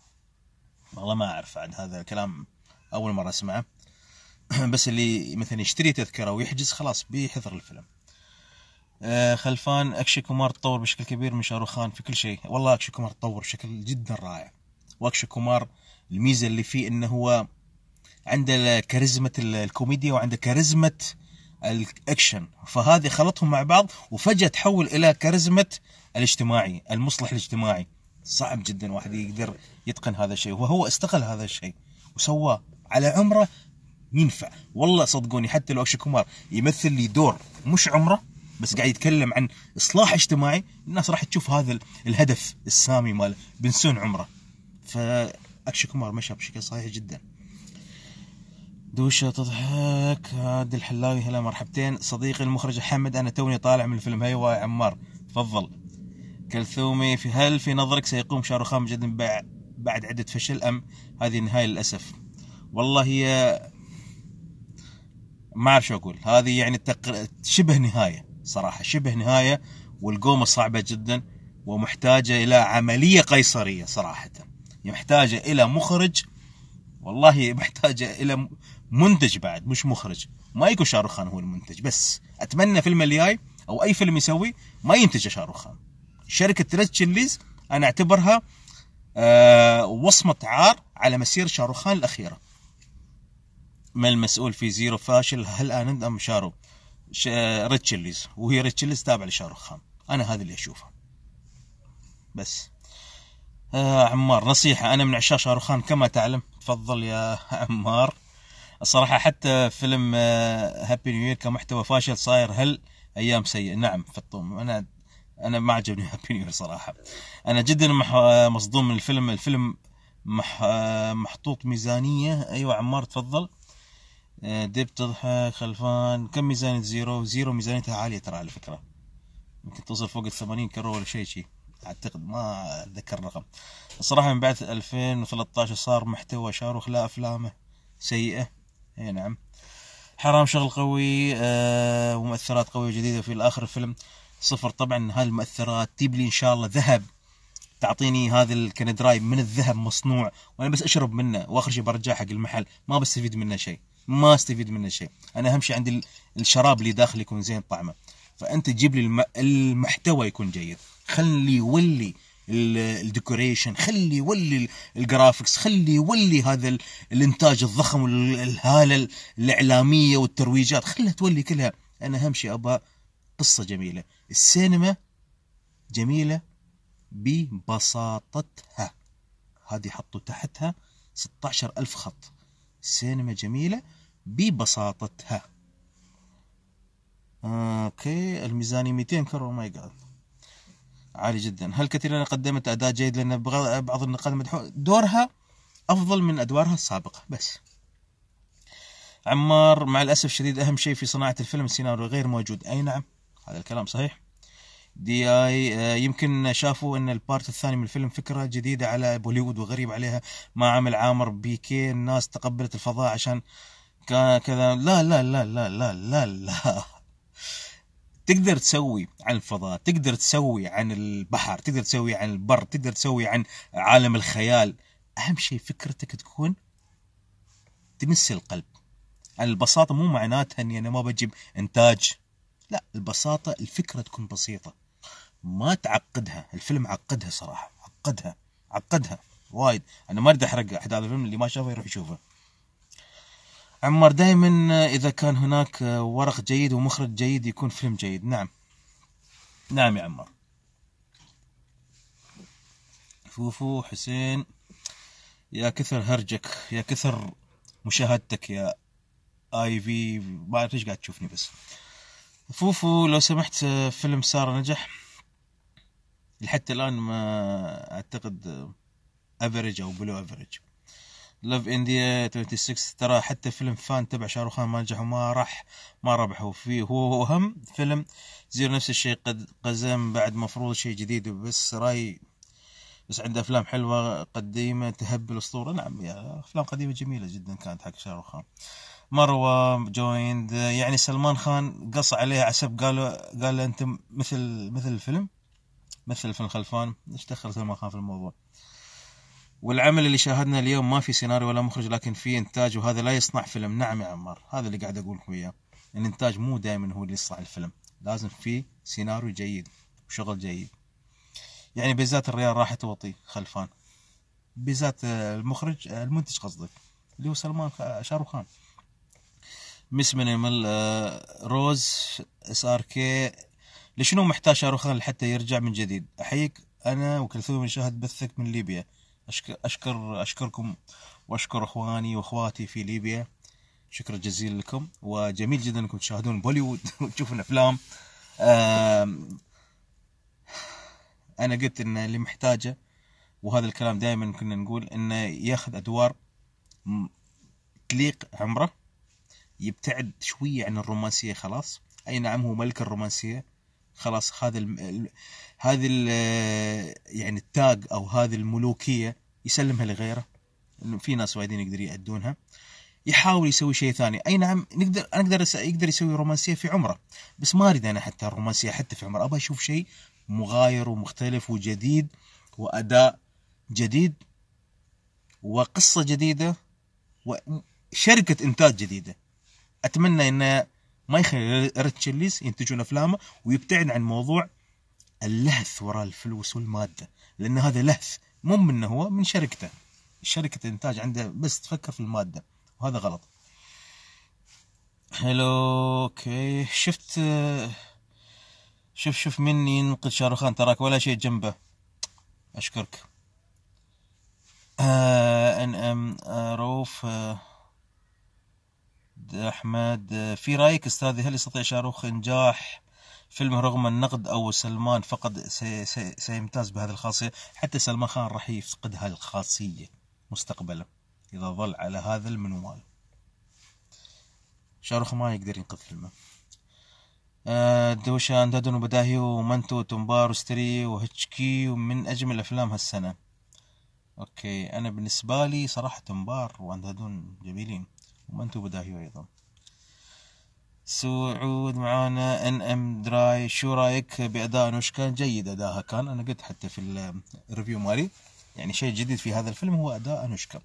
والله ما أعرف عن هذا الكلام أول مرة أسمعه بس اللي مثلا يشتري تذكرة ويحجز خلاص بيحضر الفيلم آه، خلفان أكشي كومار تطور بشكل كبير من شاروخ خان في كل شيء والله أكشي كومار تطور بشكل جدا رائع وأكشي كومار الميزة اللي فيه إنه هو عنده كاريزما الكوميديا وعنده كاريزما الاكشن فهذه خلطهم مع بعض وفجاه تحول الى كاريزما الاجتماعي المصلح الاجتماعي صعب جدا واحد يقدر يتقن هذا الشيء وهو استغل هذا الشيء وسواه على عمره ينفع والله صدقوني حتى لو اكشن كومار يمثل لي دور مش عمره بس قاعد يتكلم عن اصلاح اجتماعي الناس راح تشوف هذا الهدف السامي ماله بنسون عمره فاكشن كومار مشى بشكل صحيح جدا دوشة تضحك هادي الحلاوي هلا مرحبتين صديقي المخرج حمد أنا توني طالع من الفيلم هيوا يا عمار تفضل كلثومي في هل في نظرك سيقوم شاروخان بجد بعد عدة فشل أم هذه النهاية للأسف والله هي ما أعرف شو أقول هذه يعني التقر... شبه نهاية صراحة شبه نهاية والقومة صعبة جدا ومحتاجة إلى عملية قيصرية صراحة يعني محتاجة إلى مخرج والله محتاجة إلى منتج بعد مش مخرج ما يكون شاروخ خان هو المنتج بس اتمنى فيلم اللي جاي او اي فيلم يسوي ما ينتج شاروخ خان شركه ريد تشيليز انا اعتبرها أه وصمه عار على مسير شاروخ خان الاخيره ما المسؤول في زيرو فاشل هل اند ام شارو ريد تشيليز آه، وهي ريد تشيليز تابع لشاروخ خان انا هذا اللي اشوفه بس آه عمار نصيحة أنا من عشاق شاروخان كما تعلم تفضل يا عمار الصراحه حتى فيلم هابي نيو يير كمحتوى فاشل صاير هل ايام سيئه نعم فطوم انا انا ما عجبني هابي نيو يير صراحه انا جدا آه، مصدوم من الفيلم الفيلم آه، محطوط ميزانيه ايوه عمار تفضل آه، ديب تضحك خلفان كم ميزانيه زيرو زيرو ميزانيتها عاليه ترى على فكره يمكن توصل فوق ال 80 كرو ولا شيء شيء اعتقد ما اتذكر الرقم الصراحه من بعد 2013 صار محتوى شاروخ لا افلامه سيئه اي نعم حرام شغل قوي آه ومؤثرات قوية جديدة في الآخر الفيلم صفر طبعا هاي المؤثرات تجيب لي إن شاء الله ذهب تعطيني هذا الكندرايب من الذهب مصنوع وأنا بس أشرب منه وآخر شيء برجع حق المحل ما بستفيد منه شيء ما استفيد منه شيء أنا أهم شيء عندي الشراب اللي داخلي يكون زين طعمه فأنت تجيب لي المحتوى يكون جيد خلي يولي الديكوريشن خلي يولي الجرافكس خلي يولي هذا الانتاج الضخم والهاله الاعلاميه والترويجات خلها تولي كلها انا اهم شيء ابغى قصه جميله السينما جميله ببساطتها هذه حطوا تحتها 16 ألف خط السينما جميلة ببساطتها آه، اوكي الميزانية 200 كرة ماي جاد عالي جدا هل كثيرا قدمت اداء جيد لان بعض النقاد مدحو دورها افضل من ادوارها السابقه بس عمار مع الاسف الشديد اهم شيء في صناعه الفيلم السيناريو غير موجود اي نعم هذا الكلام صحيح دي اي آه، يمكن شافوا ان البارت الثاني من الفيلم فكره جديده على بوليوود وغريب عليها ما عمل عامر بيكي الناس تقبلت الفضاء عشان كذا لا لا لا لا لا لا لا تقدر تسوي عن الفضاء تقدر تسوي عن البحر تقدر تسوي عن البر تقدر تسوي عن عالم الخيال اهم شيء فكرتك تكون تمس القلب البساطه مو معناتها اني انا ما بجيب انتاج لا البساطه الفكره تكون بسيطه ما تعقدها الفيلم عقدها صراحه عقدها عقدها وايد انا ما اريد احرق احداث الفيلم اللي ما شافه يروح يشوفه عمار دائما اذا كان هناك ورق جيد ومخرج جيد يكون فيلم جيد نعم نعم يا عمار فوفو حسين يا كثر هرجك يا كثر مشاهدتك يا اي في ما اعرف ايش قاعد تشوفني بس فوفو لو سمحت فيلم سارة نجح لحتى الان ما اعتقد افريج او بلو افريج لاف انديا 26 ترى حتى فيلم فان تبع شاروخان ما نجح وما راح ما ربحوا فيه هو هم فيلم زير نفس الشيء قد قزم بعد مفروض شيء جديد بس راي بس عنده افلام حلوه قديمه تهب الاسطوره نعم يا افلام قديمه جميله جدا كانت حق شاروخان مروه جويند يعني سلمان خان قص عليه عسب قالوا قال له انت مثل مثل الفيلم مثل الفيلم خلفان ايش دخل سلمان خان في الموضوع والعمل اللي شاهدنا اليوم ما في سيناريو ولا مخرج لكن في انتاج وهذا لا يصنع فيلم نعم يا عمار هذا اللي قاعد اقول لكم اياه الانتاج مو دائما هو اللي يصنع الفيلم لازم في سيناريو جيد وشغل جيد يعني بالذات الريال راحت وطي خلفان بالذات المخرج المنتج قصدك اللي هو سلمان شاروخان مس من يمل آه، روز اس ار كي لشنو محتاج شاروخان لحتى يرجع من جديد احييك انا وكلثوم نشاهد بثك من ليبيا أشكر أشكر أشكركم وأشكر إخواني وأخواتي في ليبيا شكرا جزيلا لكم وجميل جدا انكم تشاهدون بوليوود وتشوفون افلام انا قلت ان اللي محتاجه وهذا الكلام دائما كنا نقول انه ياخذ ادوار تليق عمره يبتعد شويه عن الرومانسيه خلاص اي نعم هو ملك الرومانسيه خلاص هذا هذه يعني التاج او هذه الملوكيه يسلمها لغيره انه في ناس وايدين يقدر يأدونها يحاول يسوي شيء ثاني اي نعم نقدر نقدر يقدر يسوي رومانسيه في عمره بس ما اريد انا حتى الرومانسيه حتى في عمره ابغى اشوف شيء مغاير ومختلف وجديد واداء جديد وقصه جديده وشركه انتاج جديده اتمنى ان ما يخلي ريتشليز ينتجون افلامه ويبتعد عن موضوع اللهث وراء الفلوس والماده لان هذا لهث مو منه هو من شركته شركه الانتاج عنده بس تفكر في الماده وهذا غلط هلو اوكي شفت شوف شوف من ينقد شاروخان تراك ولا شيء جنبه اشكرك آه ان ام آه روف آه أحمد في رأيك أستاذي هل يستطيع شاروخ إنجاح فيلمه رغم النقد أو سلمان فقد سي سي سيمتاز بهذه الخاصية حتى سلمان خان راح يفقد هذه الخاصية مستقبلا إذا ظل على هذا المنوال شاروخ ما يقدر ينقذ فيلمه آه، دوشا اندادون وبداهي ومنتو وتمبار وستري وهتشكي ومن أجمل أفلام هالسنة أوكي أنا بالنسبة لي صراحة تمبار واندادون جميلين ومنتو بداهيو ايضا سعود معانا ان ام دراي شو رايك باداء نوش كان جيد اداها كان انا قلت حتى في الريفيو مالي يعني شيء جديد في هذا الفيلم هو اداء انوشكا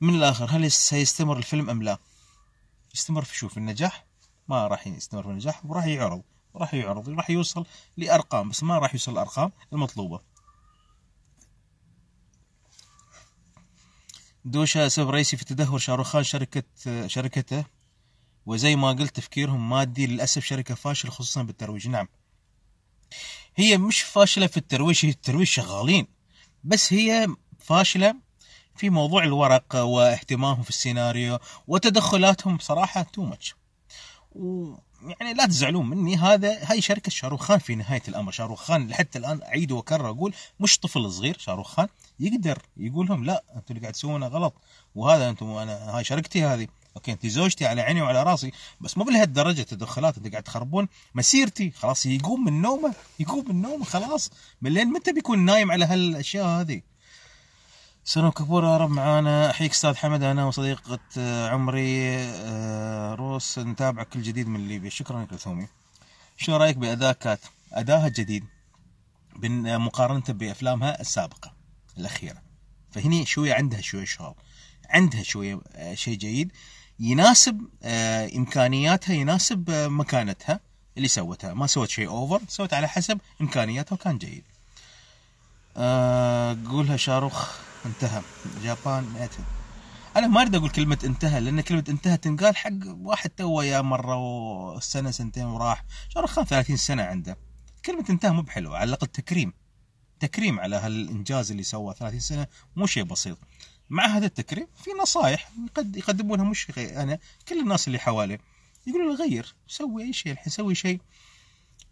من الاخر هل سيستمر الفيلم ام لا يستمر في شوف النجاح ما راح يستمر في النجاح وراح يعرض راح يعرض راح يوصل لارقام بس ما راح يوصل الارقام المطلوبه دوشة سبب رئيسي في تدهور شاروخان شركة شركته وزي ما قلت تفكيرهم مادي للأسف شركة فاشلة خصوصا بالترويج نعم هي مش فاشلة في الترويج هي الترويج شغالين بس هي فاشلة في موضوع الورق واهتمامهم في السيناريو وتدخلاتهم بصراحة تو ماتش يعني لا تزعلون مني هذا هاي شركه شاروخان في نهايه الامر شاروخان لحتى الان اعيد واكرر اقول مش طفل صغير شاروخان يقدر يقول لهم لا انتم اللي قاعد تسوونه غلط وهذا انتم انا هاي شركتي هذه اوكي انت زوجتي على عيني وعلى راسي بس مو بلهالدرجه تدخلات انت قاعد تخربون مسيرتي خلاص يقوم من نومه يقوم من نومه خلاص من لين متى بيكون نايم على هالاشياء هذه سلام كبور يا رب معانا احييك استاذ حمد انا وصديقة آه، عمري آه، روس نتابع كل جديد من ليبيا شكرا يا كلثومي شو رايك باداء كات اداها الجديد مقارنة بافلامها السابقة الاخيرة فهني شوية عندها شوية شغل عندها شوية آه، شيء جيد يناسب امكانياتها يناسب مكانتها اللي سوتها ما سوت شيء اوفر سوت على حسب امكانياتها وكان جيد قولها شاروخ انتهى جابان ماتت انا ما اريد اقول كلمه انتهى لان كلمه انتهى تنقال حق واحد توه يا مره وسنه سنتين وراح شاروخ خان 30 سنه عنده كلمه انتهى مو بحلوه على الاقل تكريم تكريم على هالانجاز اللي سواه 30 سنه مو شيء بسيط مع هذا التكريم في نصائح قد يقدمونها مش انا كل الناس اللي حواليه يقولوا له غير سوي اي شيء الحين سوي شيء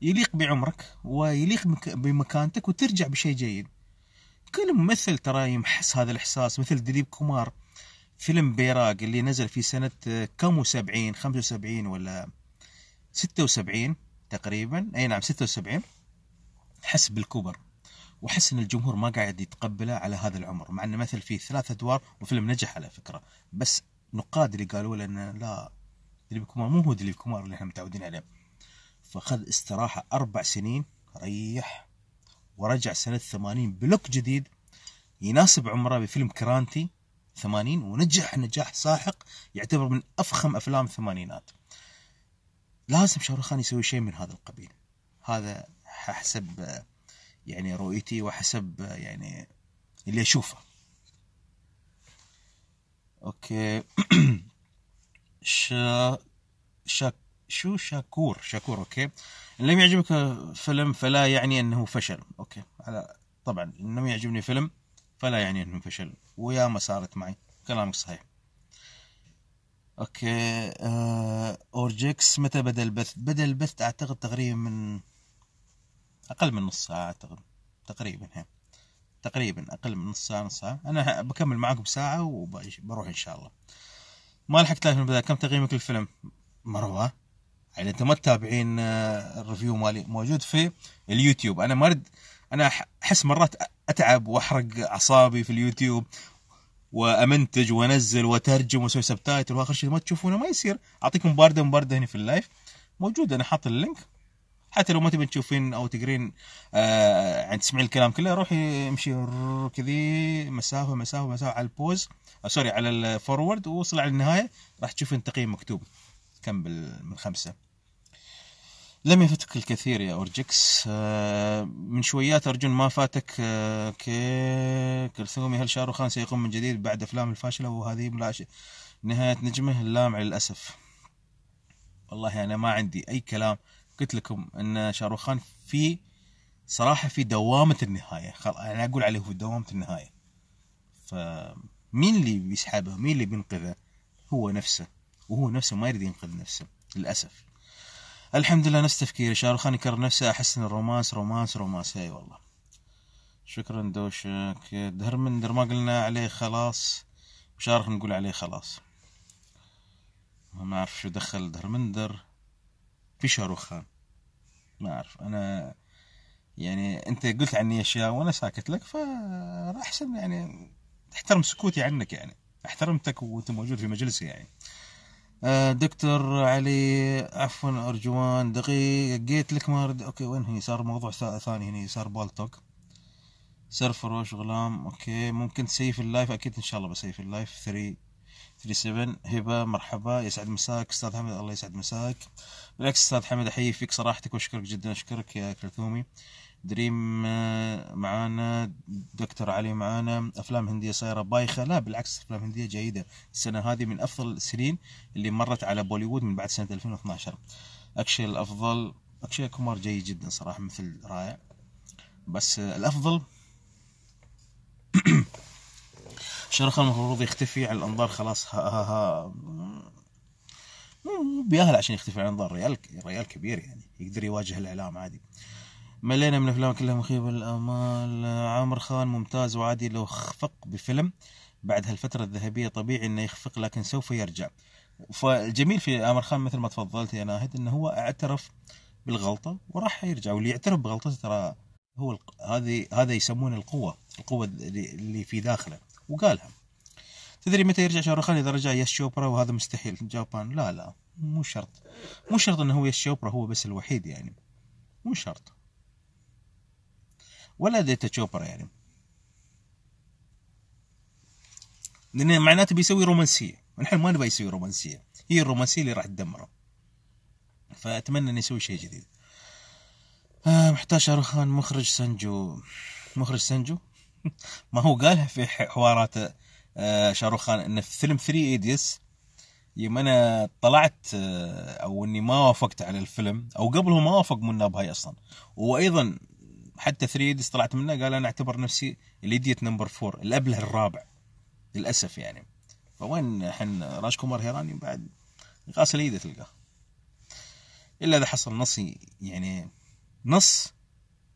يليق بعمرك ويليق بمكانتك وترجع بشيء جيد كل ممثل ترى يمحس هذا الإحساس مثل دليب كومار فيلم بيراق اللي نزل في سنة كم وسبعين خمسة وسبعين ولا ستة وسبعين تقريبا أي نعم ستة وسبعين حس بالكبر وحس ان الجمهور ما قاعد يتقبله على هذا العمر مع انه مثل فيه ثلاث ادوار وفيلم نجح على فكره بس نقاد اللي قالوا له انه لا دليب كومار مو هو دليب كومار اللي احنا متعودين عليه فخذ استراحة أربع سنين ريح ورجع سنة ثمانين بلوك جديد يناسب عمره بفيلم كرانتي ثمانين ونجح نجاح ساحق يعتبر من أفخم أفلام الثمانينات لازم شاروخان يسوي شيء من هذا القبيل هذا حسب يعني رؤيتي وحسب يعني اللي أشوفه اوكي شا شاك شو شاكور شاكور اوكي ان لم يعجبك فيلم فلا يعني انه فشل اوكي على طبعا ان لم يعجبني فيلم فلا يعني انه فشل ويا ما صارت معي كلامك صحيح اوكي أه... متى بدا البث بدا البث اعتقد تقريبا من اقل من نص ساعه اعتقد تقريبا هي. تقريبا اقل من نص ساعه نص ساعه انا بكمل معاكم ساعه وبروح ان شاء الله ما لحقت لكن كم تقييمك للفيلم مروه يعني انت ما تتابعين آه، الريفيو مالي موجود في اليوتيوب انا ما ارد انا احس مرات اتعب واحرق اعصابي في اليوتيوب وامنتج وانزل واترجم واسوي سبتايتل واخر شيء ما تشوفونه ما يصير اعطيكم بارده مبارده هنا في اللايف موجود انا حاط اللينك حتى لو ما تبين تشوفين او تقرين آه عند يعني تسمعين الكلام كله روحي امشي كذي مسافه مسافه مسافه على البوز آه سوري على الفورورد ووصل على النهايه راح تشوفين تقييم مكتوب كم من خمسة لم يفتك الكثير يا أورجكس آه، من شويات أرجون ما فاتك آه، كلثومي هل شاروخان سيقوم من جديد بعد أفلام الفاشلة وهذه بلا نهاية نجمه اللامع للأسف والله أنا ما عندي أي كلام قلت لكم أن شاروخان في صراحة في دوامة النهاية أنا أقول عليه في دوامة النهاية فمين اللي بيسحبه مين اللي بينقذه هو نفسه وهو نفسه ما يريد ينقذ نفسه للأسف الحمد لله نفس تفكيري شاروخان يكرر نفسه أحس إن الرومانس رومانس رومانس أي والله شكرا دوشك دهرمندر ما قلنا عليه خلاص وشارخ نقول عليه خلاص ما أعرف شو دخل دهرمندر في شاروخان ما أعرف أنا يعني أنت قلت عني أشياء وأنا ساكت لك فأحسن يعني احترم سكوتي عنك يعني احترمتك وانت موجود في مجلسي يعني آه، دكتور علي عفوا ارجوان دقيقه قيت لك ما رد اوكي وين هي صار موضوع ثاني هني صار بالتوك سيرفر وش غلام اوكي ممكن تسيف اللايف اكيد ان شاء الله بسيف اللايف 3 37 هبه مرحبا يسعد مساك استاذ حمد الله يسعد مساك بالعكس استاذ حمد احيي فيك صراحتك واشكرك جدا اشكرك يا كرثومي دريم آه، معانا دكتور علي معانا افلام هنديه صايره بايخه لا بالعكس افلام هنديه جيده السنه هذه من افضل السنين اللي مرت على بوليوود من بعد سنه 2012 اكشي الافضل اكشي كومار جيد جدا صراحه مثل رائع بس آه، الافضل شرخ المفروض يختفي على الانظار خلاص ها ها ها مو بياهل عشان يختفي عن الانظار ريال ريال كبير يعني يقدر يواجه الاعلام عادي ملينا من الافلام كلها مخيبه للامال عامر خان ممتاز وعادي لو خفق بفيلم بعد هالفتره الذهبيه طبيعي انه يخفق لكن سوف يرجع فالجميل في عامر خان مثل ما تفضلت يا ناهد انه هو اعترف بالغلطه وراح يرجع واللي يعترف بغلطته ترى هو هذه هذا يسمونه القوه القوه اللي في داخله وقالها تدري متى يرجع شاروخ خان اذا رجع ياس شوبرا وهذا مستحيل جابان لا لا مو شرط مو شرط انه هو ياس شوبرا هو بس الوحيد يعني مو شرط ولا ديتا تشوبر يعني لان معناته بيسوي رومانسيه ونحن ما نبغى يسوي رومانسيه هي الرومانسيه اللي راح تدمره فاتمنى انه يسوي شيء جديد آه محتاج شاروخان مخرج سنجو مخرج سنجو ما هو قالها في حوارات آه شاروخان انه في فيلم 3 ايديس يوم انا طلعت آه، او اني ما وافقت على الفيلم او قبله ما وافق منى بهاي اصلا وايضا حتى 3 طلعت منه قال انا اعتبر نفسي الايديت نمبر 4 الابله الرابع للاسف يعني فوين احنا راج كومار هيراني بعد غاسل ايده تلقاه الا اذا حصل نص يعني نص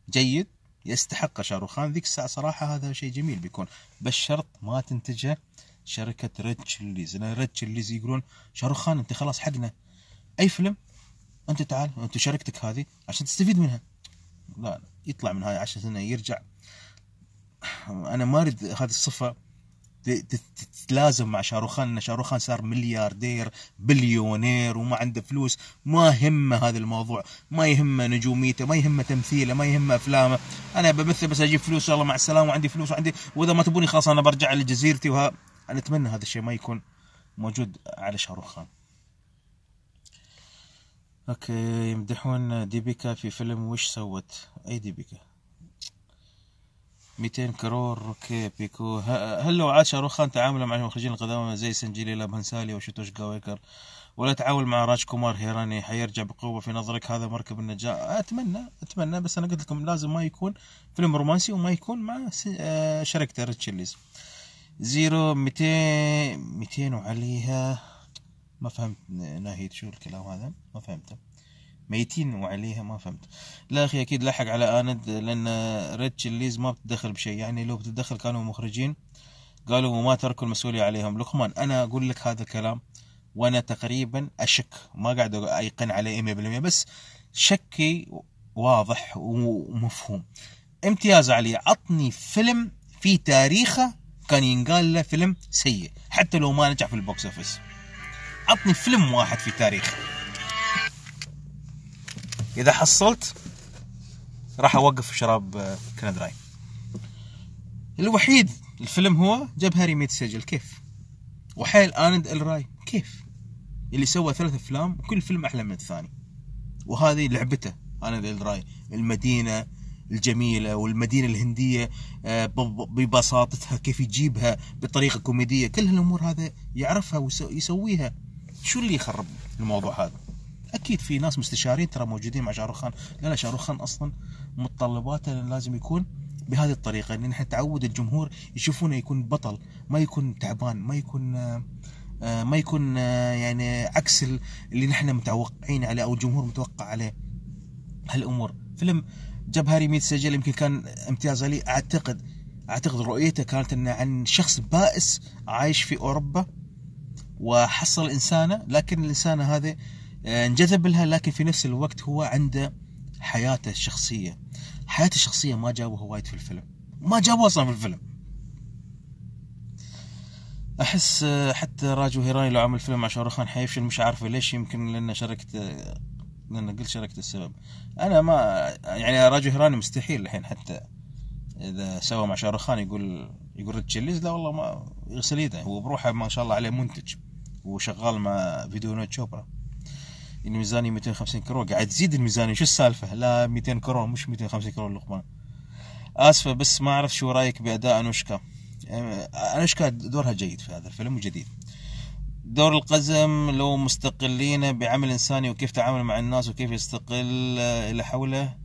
جيد يستحقه شاروخان ذيك الساعه صراحه هذا شيء جميل بيكون بس شرط ما تنتجه شركه ريد تشيليز انا ريد تشيليز يقولون شاروخان انت خلاص حقنا اي فيلم انت تعال انت شركتك هذه عشان تستفيد منها لا يطلع من هاي عشر سنين يرجع انا ما اريد هذه الصفه تتلازم مع شاروخان ان شاروخان صار ملياردير بليونير وما عنده فلوس ما يهمه هذا الموضوع ما يهمه نجوميته ما يهمه تمثيله ما يهمه افلامه انا بمثل بس اجيب فلوس يلا مع السلامه وعندي فلوس وعندي واذا ما تبوني خلاص انا برجع لجزيرتي وها انا اتمنى هذا الشيء ما يكون موجود على شاروخان اوكي يمدحون ديبيكا في فيلم وش سوت اي ديبيكا 200 كرور اوكي بيكو هل لو عاد شاروخ خان تعامله مع المخرجين القدامى زي سنجيلي بنسالي وشتوش جاويكر ولا تعامل مع راج كومار هيراني حيرجع بقوه في نظرك هذا مركب النجاه اتمنى اتمنى بس انا قلت لكم لازم ما يكون فيلم رومانسي وما يكون مع آه، شركته ريتشليز زيرو 200 200 وعليها ما فهمت ناهيد شو الكلام هذا ما فهمته ميتين وعليها ما فهمت لا اخي اكيد لحق على اند لان ريتش الليز ما بتدخل بشيء يعني لو بتدخل كانوا مخرجين قالوا وما تركوا المسؤوليه عليهم لقمان انا اقول لك هذا الكلام وانا تقريبا اشك ما قاعد ايقن عليه 100% بس شكي واضح ومفهوم امتياز علي عطني فيلم في تاريخه كان ينقال له فيلم سيء حتى لو ما نجح في البوكس اوفيس عطني فيلم واحد في تاريخ اذا حصلت راح اوقف شراب آه، كندراي الوحيد الفيلم هو جاب هاري ميت سجل كيف وحيل آند الراي كيف اللي سوى ثلاث افلام وكل فيلم احلى من الثاني وهذه لعبته آند الراي المدينه الجميله والمدينه الهنديه آه، ببساطتها كيف يجيبها بطريقه كوميديه كل هالامور هذا يعرفها ويسويها شو اللي يخرب الموضوع هذا اكيد في ناس مستشارين ترى موجودين مع شاروخ خان لا لا شاروخ خان اصلا متطلباته لازم يكون بهذه الطريقه لان احنا تعود الجمهور يشوفونه يكون بطل ما يكون تعبان ما يكون آه، ما يكون آه، يعني عكس اللي نحن متوقعين عليه او الجمهور متوقع عليه هالامور فيلم جبهري ميت سجل يمكن كان امتياز لي اعتقد اعتقد رؤيته كانت انه عن شخص بائس عايش في اوروبا وحصل إنسانة لكن الإنسانة هذه آه، انجذب لها لكن في نفس الوقت هو عنده حياته الشخصية حياته الشخصية ما جابوها وايد في الفيلم ما جابوها أصلا في الفيلم احس آه، حتى راجو هيراني لو عمل فيلم مع شاروخان حيفشل مش عارفه ليش يمكن لان شركه آه، لان قلت شركه السبب انا ما يعني راجو هيراني مستحيل الحين حتى اذا سوى مع شاروخان يقول يقول ريتشارليز لا والله ما يغسل ايده هو بروحه ما شاء الله عليه منتج وشغال مع فيديو نوت شوبرا الميزانيه 250 كرو قاعد تزيد الميزانيه شو السالفه لا 200 كرو مش 250 كرو لقمان اسفه بس ما اعرف شو رايك باداء انوشكا انوشكا دورها جيد في هذا الفيلم وجديد دور القزم لو مستقلين بعمل انساني وكيف تعامل مع الناس وكيف يستقل اللي آه، حوله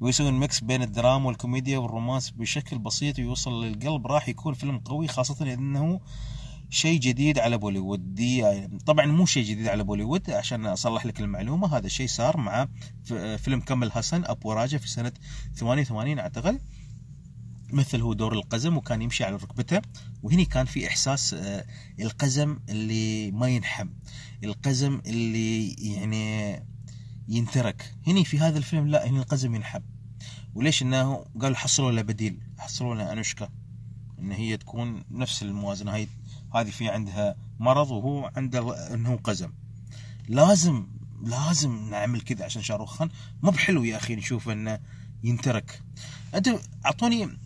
ويسوون ميكس بين الدراما والكوميديا والرومانس بشكل بسيط ويوصل للقلب راح يكون فيلم قوي خاصة انه شيء جديد على بوليوود دي يعني طبعا مو شيء جديد على بوليوود عشان اصلح لك المعلومه هذا الشيء صار مع فيلم كمل حسن ابو راجا في سنه 88 اعتقد مثل هو دور القزم وكان يمشي على ركبته وهني كان في احساس آه، القزم اللي ما ينحم القزم اللي يعني ينترك هني في هذا الفيلم لا هني القزم ينحب وليش انه قالوا حصلوا له بديل حصلوا له انوشكا ان هي تكون نفس الموازنه هاي هذه في عندها مرض وهو عنده انه قزم لازم لازم نعمل كذا عشان شاروخ خان مو بحلو يا اخي نشوف انه ينترك انت اعطوني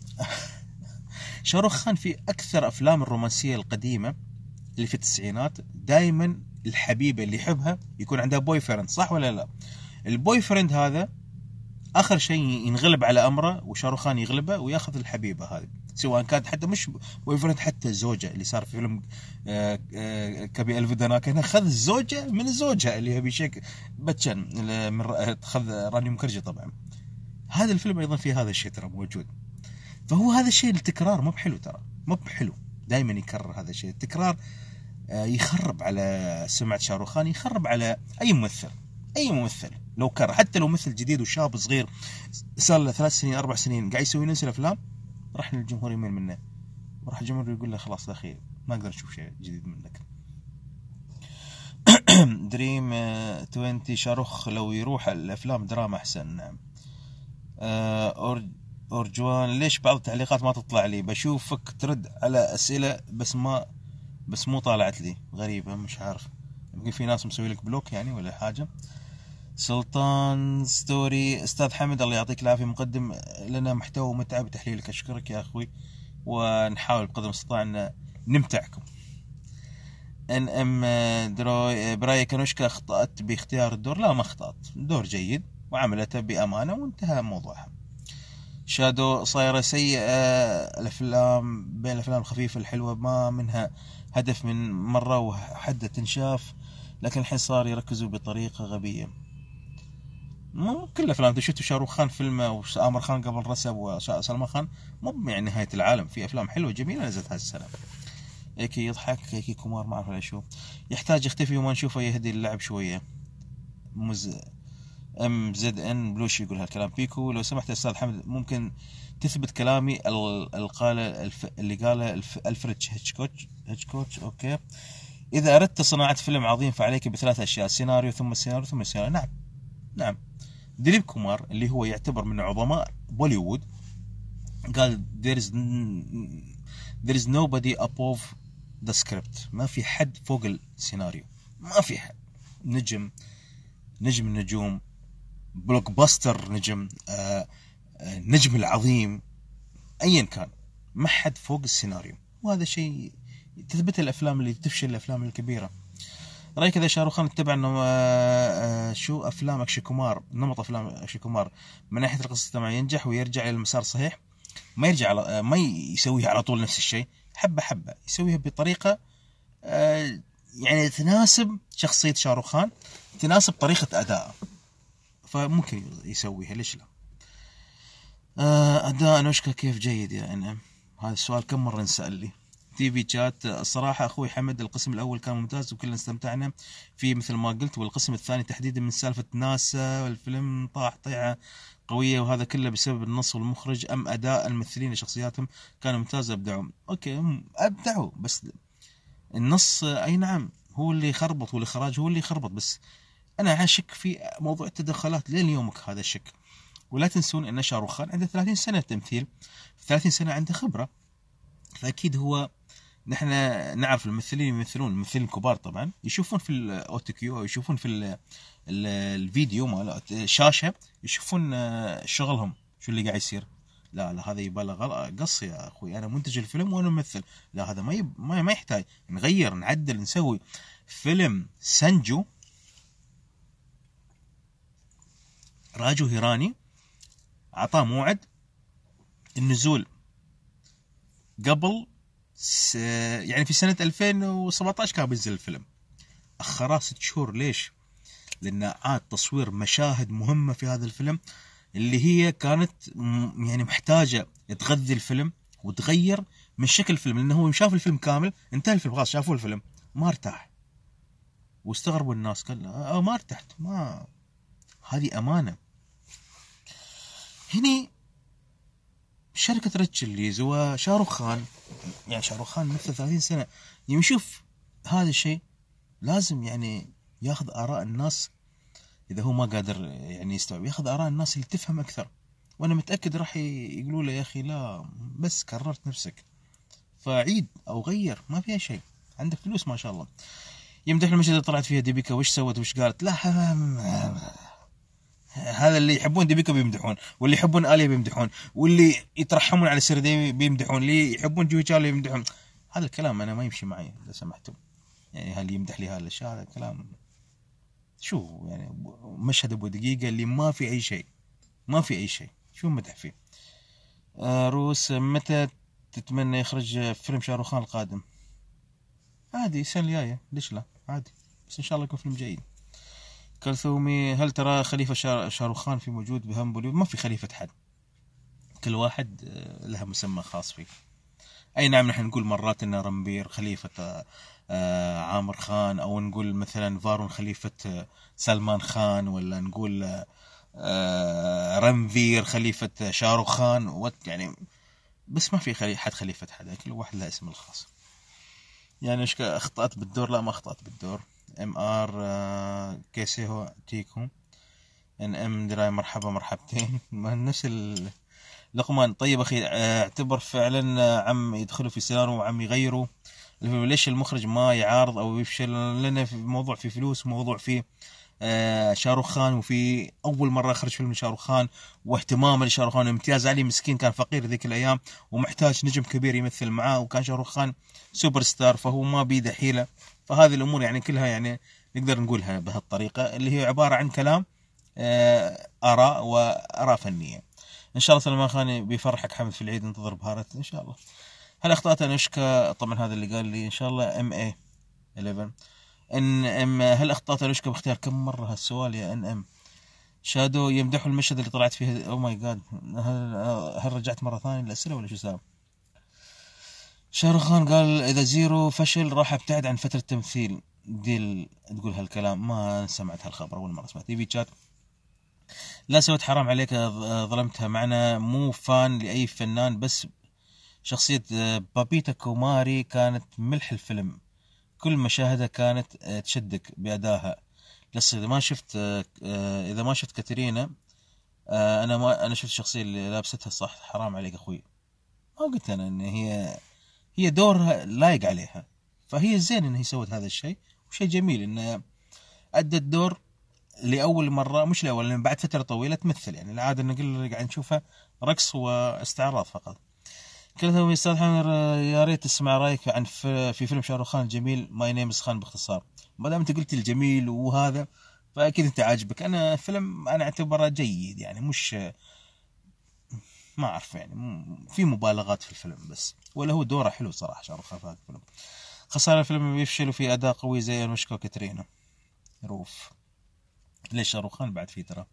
شاروخ خان في اكثر افلام الرومانسيه القديمه اللي في التسعينات دائما الحبيبه اللي يحبها يكون عندها بوي فرند صح ولا لا البوي فرند هذا اخر شيء ينغلب على امره وشاروخان يغلبه وياخذ الحبيبه هذه سواء كانت حتى مش ويفرد فريند حتى الزوجه اللي صار في فيلم آه، آه، كابي الف كبي هنا خذ الزوجه من زوجها اللي هي بشيك بتشن من آه، خذ راني مكرجي طبعا هذا الفيلم ايضا فيه هذا الشيء ترى موجود فهو هذا الشيء التكرار مو بحلو ترى مو بحلو دائما يكرر هذا الشيء التكرار يخرب على سمعه شاروخان يخرب على اي ممثل اي ممثل لو كر حتى لو مثل جديد وشاب صغير صار له ثلاث سنين اربع سنين قاعد يسوي نفس الافلام راح للجمهور يميل منه وراح الجمهور يقول له خلاص يا اخي ما اقدر اشوف شيء جديد منك دريم 20 شاروخ لو يروح الافلام دراما احسن نعم آه، أرجوان ليش بعض التعليقات ما تطلع لي بشوفك ترد على أسئلة بس ما بس مو طالعت لي غريبة مش عارف يمكن في ناس مسوي لك بلوك يعني ولا حاجة سلطان ستوري استاذ حمد الله يعطيك العافيه مقدم لنا محتوى ومتعه بتحليلك اشكرك يا اخوي ونحاول بقدر المستطاع ان نمتعكم ان ام آه، دروي آه، برايك كانوشكا اخطات باختيار الدور لا ما اخطات دور جيد وعملته بامانه وانتهى موضوعها شادو صايرة سيئة الأفلام بين الأفلام الخفيفة الحلوة ما منها هدف من مرة وحدة تنشاف لكن الحين صار يركزوا بطريقة غبية مو كل الافلام انت شفت شاروخ خان فيلم وامر خان قبل رسب وسلمان خان مو يعني نهايه العالم في افلام حلوه جميله نزلت السنه هيك يضحك هيك كومار ما اعرف شو يحتاج يختفي وما نشوفه يهدي اللعب شويه مز ام زد ان بلوش يقول هالكلام بيكو لو سمحت استاذ حمد ممكن تثبت كلامي قاله اللي قاله الفريد هيتشكوتش هيتشكوتش اوكي اذا اردت صناعه فيلم عظيم فعليك بثلاث اشياء سيناريو ثم السيناريو ثم السيناريو نعم نعم دليب كومار اللي هو يعتبر من عظماء بوليوود قال there is there is nobody above the script ما في حد فوق السيناريو ما في حد نجم نجم النجوم بلوك باستر نجم النجم آه، آه، العظيم ايا كان ما حد فوق السيناريو وهذا شيء تثبت الافلام اللي تفشل الافلام الكبيره رايك اذا شاروخان اتبع انه آه، آه، شو افلام اكشي كومار نمط افلام اكشي كومار من ناحيه القصه السينمائيه ينجح ويرجع الى المسار الصحيح ما يرجع على آه، ما يسويها على طول نفس الشيء حبه حبه يسويها بطريقه يعني تناسب شخصيه شاروخان تناسب طريقه ادائه فممكن يسويها ليش لا اداء نوشكا كيف جيد يا انعم هذا السؤال كم مره انسال لي تي في شات الصراحه اخوي حمد القسم الاول كان ممتاز وكلنا استمتعنا فيه مثل ما قلت والقسم الثاني تحديدا من سالفه ناسا والفيلم طاح طيعه قويه وهذا كله بسبب النص والمخرج ام اداء الممثلين لشخصياتهم كان ممتاز ابدعوا اوكي ابدعوا بس النص اي نعم هو اللي خربط والاخراج هو اللي خربط بس انا اشك في موضوع التدخلات لين يومك هذا الشك ولا تنسون ان شاروخان عنده 30 سنه تمثيل 30 سنه عنده خبره فاكيد هو نحن نعرف الممثلين يمثلون الممثلين الكبار طبعا يشوفون في الاوتو كيو او يشوفون في الفيديو مال الشاشه يشوفون آه، شغلهم شو اللي قاعد يصير لا لا هذا يبالغ قص يا اخوي انا منتج الفيلم وانا ممثل لا هذا ما, ما يحتاج نغير نعدل نسوي فيلم سنجو راجو هيراني اعطاه موعد النزول قبل س... يعني في سنه 2017 كان بينزل الفيلم اخراه ست شهور ليش؟ لان عاد تصوير مشاهد مهمه في هذا الفيلم اللي هي كانت يعني محتاجه تغذي الفيلم وتغير من شكل الفيلم لانه هو شاف الفيلم كامل انتهى الفيلم خلاص شافوا الفيلم ما ارتاح واستغربوا الناس قال آه، ما ارتحت ما هذه امانه هني شركة ريد تشيليز وشاروخ خان يعني شاروخ خان مثل 30 سنة يوم يشوف هذا الشيء لازم يعني ياخذ آراء الناس إذا هو ما قادر يعني يستوعب ياخذ آراء الناس اللي تفهم أكثر وأنا متأكد راح يقولوا له يا أخي لا بس كررت نفسك فعيد أو غير ما فيها شيء عندك فلوس ما شاء الله يمدح المشهد اللي طلعت فيها ديبيكا وش سوت وش قالت لا هذا اللي يحبون ديبيكو بيمدحون واللي يحبون اليا بيمدحون واللي يترحمون على سيردي بيمدحون اللي يحبون تشارلي يمدحون هذا الكلام انا ما يمشي معي لو سمحتم يعني هل يمدح لي هالاشياء هذا الكلام شو يعني مشهد ابو دقيقه اللي ما في اي شيء ما في اي شيء شو مدح فيه آه روس متى تتمنى يخرج فيلم شاروخان القادم عادي السنه الجايه ليش لا عادي بس ان شاء الله يكون فيلم جيد كلثومي هل ترى خليفة شاروخان في موجود بهم بوليوود ما في خليفة حد كل واحد آه، لها مسمى خاص فيه أي نعم نحن نقول مرات أن رمبير خليفة آه، عامر خان أو نقول مثلا فارون خليفة آه، سلمان خان ولا نقول رمفير خليفة شاروخ خان يعني بس ما في حد خليفة حد كل واحد له اسمه الخاص يعني ايش اخطأت بالدور لا ما اخطأت بالدور ام ار آه، كيسي هو ठीक ان ام دراي مرحبا مرحبتين نفس لقمان طيب اخي آه، اعتبر فعلا آه، عم يدخلوا في سيناريو وعم يغيروا ليش المخرج ما يعارض او يفشل لنا في موضوع في فلوس موضوع في شاروخ خان وفي اول مره اخرج فيلم شاروخ خان واهتمامه لشاروخ خان امتياز علي مسكين كان فقير ذيك الايام ومحتاج نجم كبير يمثل معاه وكان شاروخ خان سوبر ستار فهو ما بيده حيله فهذه الامور يعني كلها يعني نقدر نقولها بهالطريقه اللي هي عباره عن كلام آه، اراء واراء فنيه ان شاء الله سلمان خاني بيفرحك حمد في العيد انتظر بهارت ان شاء الله هل اخطات انوشكا طبعا هذا اللي قال لي ان شاء الله ام اي 11 ان ام هل اخطات انوشكا باختيار كم مره هالسؤال يا ان ام شادو يمدحوا المشهد اللي طلعت فيه او ماي جاد هل, هل رجعت مره ثانيه الاسئله ولا شو سام شارخان قال اذا زيرو فشل راح ابتعد عن فتره التمثيل ديل تقول هالكلام ما سمعت هالخبر اول مره سمعت في تشات لا سويت حرام عليك ظلمتها معنا مو فان لاي فنان بس شخصية آه، بابيتا كوماري كانت ملح الفيلم كل مشاهدها كانت آه، تشدك بأدائها لسه إذا ما شفت آه، إذا ما شفت كاترينا أنا ما أنا شفت الشخصية اللي لابستها صح حرام عليك أخوي ما قلت أنا إن هي هي دورها لايق عليها فهي زين ان هي سوت هذا الشيء وشيء جميل ان ادت دور لاول مره مش لاول لان بعد فتره طويله تمثل يعني العاده نقول اللي قاعد نشوفها رقص واستعراض فقط كلها استاذ حمر يا ريت تسمع رايك عن في فيلم شاروخان خان الجميل ماي نيمز خان باختصار ما دام انت قلت الجميل وهذا فاكيد انت عاجبك انا فيلم انا اعتبره جيد يعني مش ما اعرف يعني في مبالغات في الفيلم بس ولا هو دوره حلو صراحه شاروخ في هذا الفيلم خساره الفيلم بيفشل وفي اداء قوي زي المشكو كاترينا روف ليش شاروخان بعد في ترى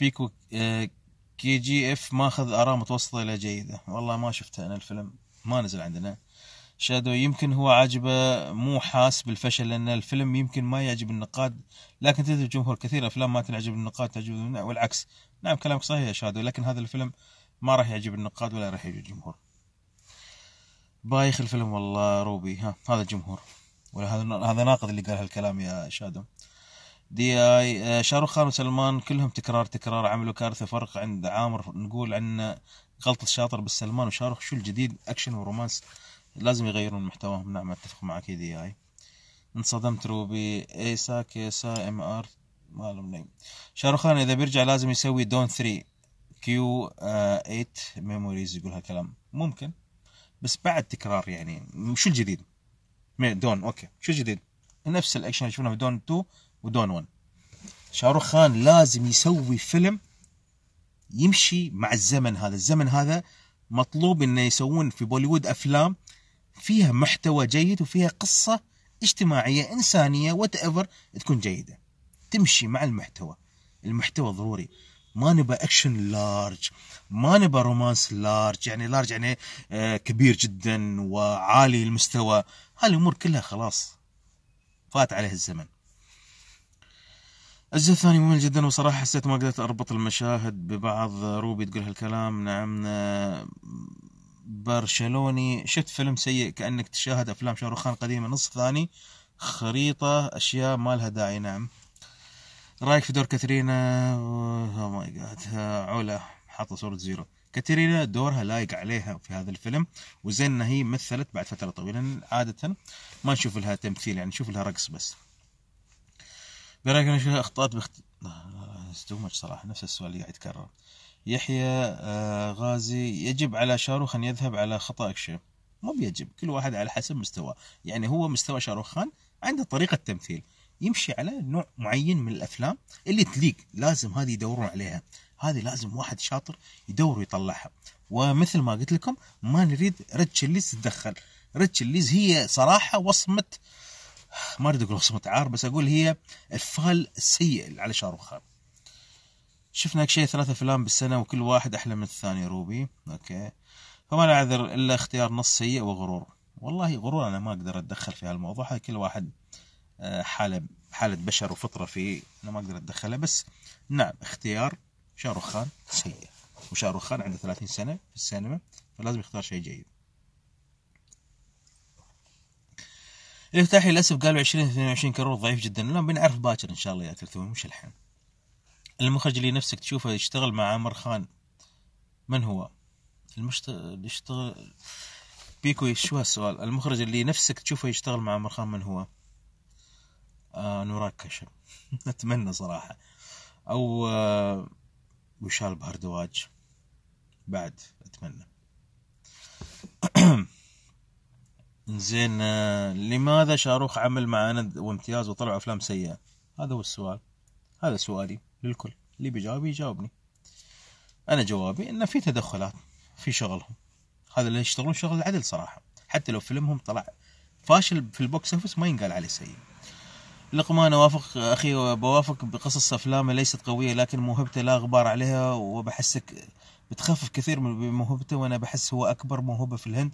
بيكو آه، كي جي اف ماخذ اراء متوسطه الى جيده والله ما شفته انا الفيلم ما نزل عندنا شادو يمكن هو عاجبه مو حاس بالفشل لان الفيلم يمكن ما يعجب النقاد لكن تدري الجمهور كثير افلام ما تنعجب النقاد تعجب والعكس نعم كلامك صحيح يا شادو لكن هذا الفيلم ما راح يعجب النقاد ولا راح يعجب الجمهور بايخ الفيلم والله روبي ها هذا الجمهور ولا هذا هذا ناقد اللي قال هالكلام يا شادم دي اي آه، شاروخ خان وسلمان كلهم تكرار تكرار عملوا كارثه فرق عند عامر نقول عن غلطه شاطر بالسلمان وشاروخ شو الجديد اكشن ورومانس لازم يغيرون محتواهم نعم اتفق معك دي اي انصدمت روبي ايسا كيسا ام ار ما لهم شاروخ خان اذا بيرجع لازم يسوي دون 3 كيو 8 ميموريز يقول هالكلام ممكن بس بعد تكرار يعني شو الجديد؟ دون اوكي شو الجديد؟ نفس الاكشن اللي شفناه دون 2 ودون 1 شاروخ خان لازم يسوي فيلم يمشي مع الزمن هذا الزمن هذا مطلوب انه يسوون في بوليوود افلام فيها محتوى جيد وفيها قصه اجتماعيه انسانيه وات ايفر تكون جيده تمشي مع المحتوى المحتوى ضروري ما نبى اكشن لارج ما نبى رومانس لارج يعني لارج يعني آه، كبير جدا وعالي المستوى الامور كلها خلاص فات عليه الزمن الجزء الثاني ممل جدا وصراحة حسيت ما قدرت أربط المشاهد ببعض روبي تقول هالكلام نعم آه، برشلوني شفت فيلم سيء كأنك تشاهد أفلام شاروخان قديمة نص ثاني خريطة أشياء ما لها داعي نعم رايك في دور كاترينا او ماي جاد علا حاطه صوره زيرو كاترينا دورها لايق عليها في هذا الفيلم وزين انها هي مثلت بعد فتره طويله عاده ما نشوف لها تمثيل يعني نشوف لها رقص بس برايك انا شو اخطات بخت... تو ماتش صراحه نفس السؤال اللي قاعد يتكرر يحيى آه، غازي يجب على شاروخ ان يذهب على خطا الشيب مو بيجب كل واحد على حسب مستواه يعني هو مستوى شاروخ خان عنده طريقه تمثيل يمشي على نوع معين من الافلام اللي تليق لازم هذه يدورون عليها هذه لازم واحد شاطر يدور ويطلعها ومثل ما قلت لكم ما نريد ريد تشيليز تتدخل ريد تشيليز هي صراحه وصمه ما اريد اقول وصمه عار بس اقول هي الفال السيء على شاروخ شفنا شيء ثلاثة افلام بالسنه وكل واحد احلى من الثاني روبي اوكي فما لا عذر الا اختيار نص سيء وغرور والله غرور انا ما اقدر اتدخل في هالموضوع هذا كل واحد آه، حاله حاله بشر وفطره في انا ما اقدر اتدخلها بس نعم اختيار شاروخ خان سيء وشاروخ خان عنده 30 سنه في السينما فلازم يختار شيء جيد الافتتاحي للاسف قالوا 2022 كرور ضعيف جدا لا بنعرف باكر ان شاء الله يا تلثوم مش الحين المخرج اللي نفسك تشوفه يشتغل مع عامر خان من هو؟ المشت... يشتغل بيكو شو هالسؤال المخرج اللي نفسك تشوفه يشتغل مع عامر خان من هو؟ آه، نوراك كشم اتمنى صراحه او آه، وشال بهردواج بعد اتمنى زين آه، لماذا شاروخ عمل مع ند وامتياز وطلعوا افلام سيئه هذا هو السؤال هذا سؤالي للكل اللي بيجاوب يجاوبني انا جوابي انه في تدخلات في شغلهم هذا اللي يشتغلون شغل العدل صراحه حتى لو فيلمهم طلع فاشل في البوكس اوفيس ما ينقال عليه سيء لقمان أوافق أخي وبوافق بقصص أفلامه ليست قوية لكن موهبته لا غبار عليها وبحسك بتخفف كثير من موهبته وأنا بحس هو أكبر موهبة في الهند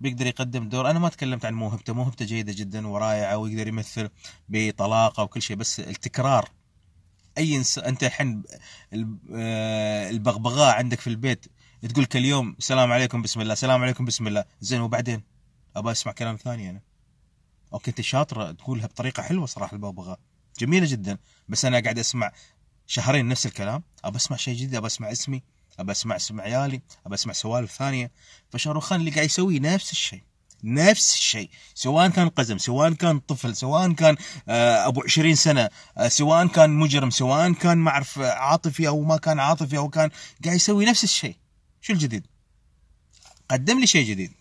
بيقدر يقدم دور أنا ما تكلمت عن موهبته موهبته جيدة جدا ورائعة ويقدر يمثل بطلاقة وكل شيء بس التكرار أي إنسان أنت الحين آه، البغبغاء عندك في البيت تقول كل يوم سلام عليكم بسم الله سلام عليكم بسم الله زين وبعدين ابى أسمع كلام ثاني أنا اوكي انت شاطره تقولها بطريقه حلوه صراحه الببغاء جميله جدا بس انا قاعد اسمع شهرين نفس الكلام ابى اسمع شيء جديد ابى اسمع اسمي ابى اسمع اسم عيالي ابى اسمع سوالف ثانيه فشاروخان اللي قاعد يسويه نفس الشيء نفس الشيء سواء كان قزم سواء كان طفل سواء كان آه، ابو 20 سنه آه، سواء كان مجرم سواء كان ما اعرف آه، عاطفي او ما كان عاطفي او كان قاعد يسوي نفس الشيء شو الجديد قدم لي شيء جديد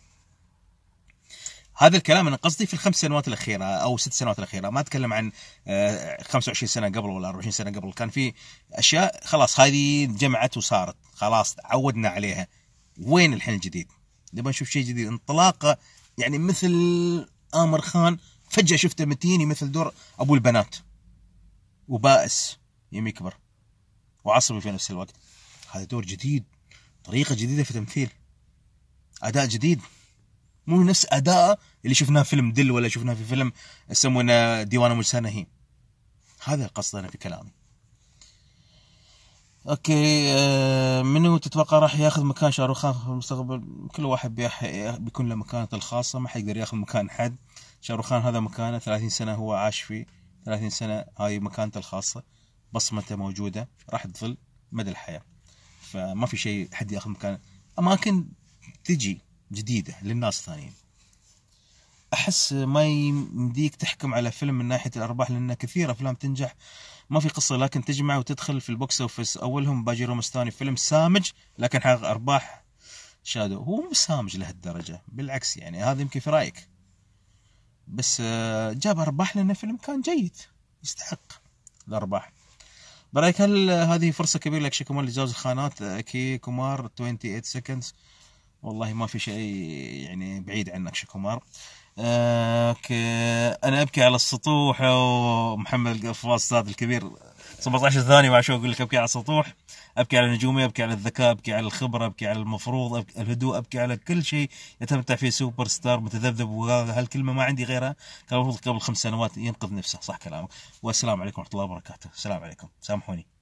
هذا الكلام انا قصدي في الخمس سنوات الاخيره او ست سنوات الاخيره ما اتكلم عن 25 آه، سنه قبل ولا 24 سنه قبل كان في اشياء خلاص هذه جمعت وصارت خلاص تعودنا عليها وين الحين الجديد نبغى نشوف شيء جديد انطلاقه يعني مثل امر خان فجاه شفته متيني مثل دور ابو البنات وبائس يوم يكبر وعصبي في نفس الوقت هذا دور جديد طريقه جديده في التمثيل اداء جديد مو نفس اداءه اللي شفناه في فيلم دل ولا شفناه في فيلم يسمونه ديوان مجسى هذا القصد انا في كلامي اوكي آه، منو تتوقع راح ياخذ مكان شاروخان في المستقبل كل واحد بيكون له مكانته الخاصه ما حيقدر ياخذ مكان حد شاروخان هذا مكانه 30 سنه هو عاش فيه 30 سنه هاي مكانته الخاصه بصمته موجوده راح تظل مدى الحياه فما في شيء حد ياخذ مكانه اماكن تجي جديده للناس الثانيين احس ما يمديك تحكم على فيلم من ناحيه الارباح لان كثير افلام تنجح ما في قصه لكن تجمع وتدخل في البوكس اوفيس اولهم باجي ثاني فيلم سامج لكن حقق ارباح شادو هو مو سامج لهالدرجه بالعكس يعني هذا يمكن في رايك بس آه، جاب ارباح لان فيلم كان جيد يستحق الارباح برايك هل هذه فرصه كبيره لك شكمال لجوز الخانات آه، كي كومار 28 سكندز والله ما في شيء يعني بعيد عنك شكومار آه، انا ابكي على السطوح ومحمد القفاص الاستاذ الكبير 17 ثانيه ما شو اقول لك ابكي على السطوح ابكي على النجوميه ابكي على الذكاء ابكي على الخبره ابكي على المفروض أبكي الهدوء ابكي على كل شيء يتمتع فيه سوبر ستار متذبذب وهالكلمه ما عندي غيرها كان المفروض قبل خمس سنوات ينقذ نفسه صح كلامك والسلام عليكم ورحمه الله وبركاته السلام عليكم سامحوني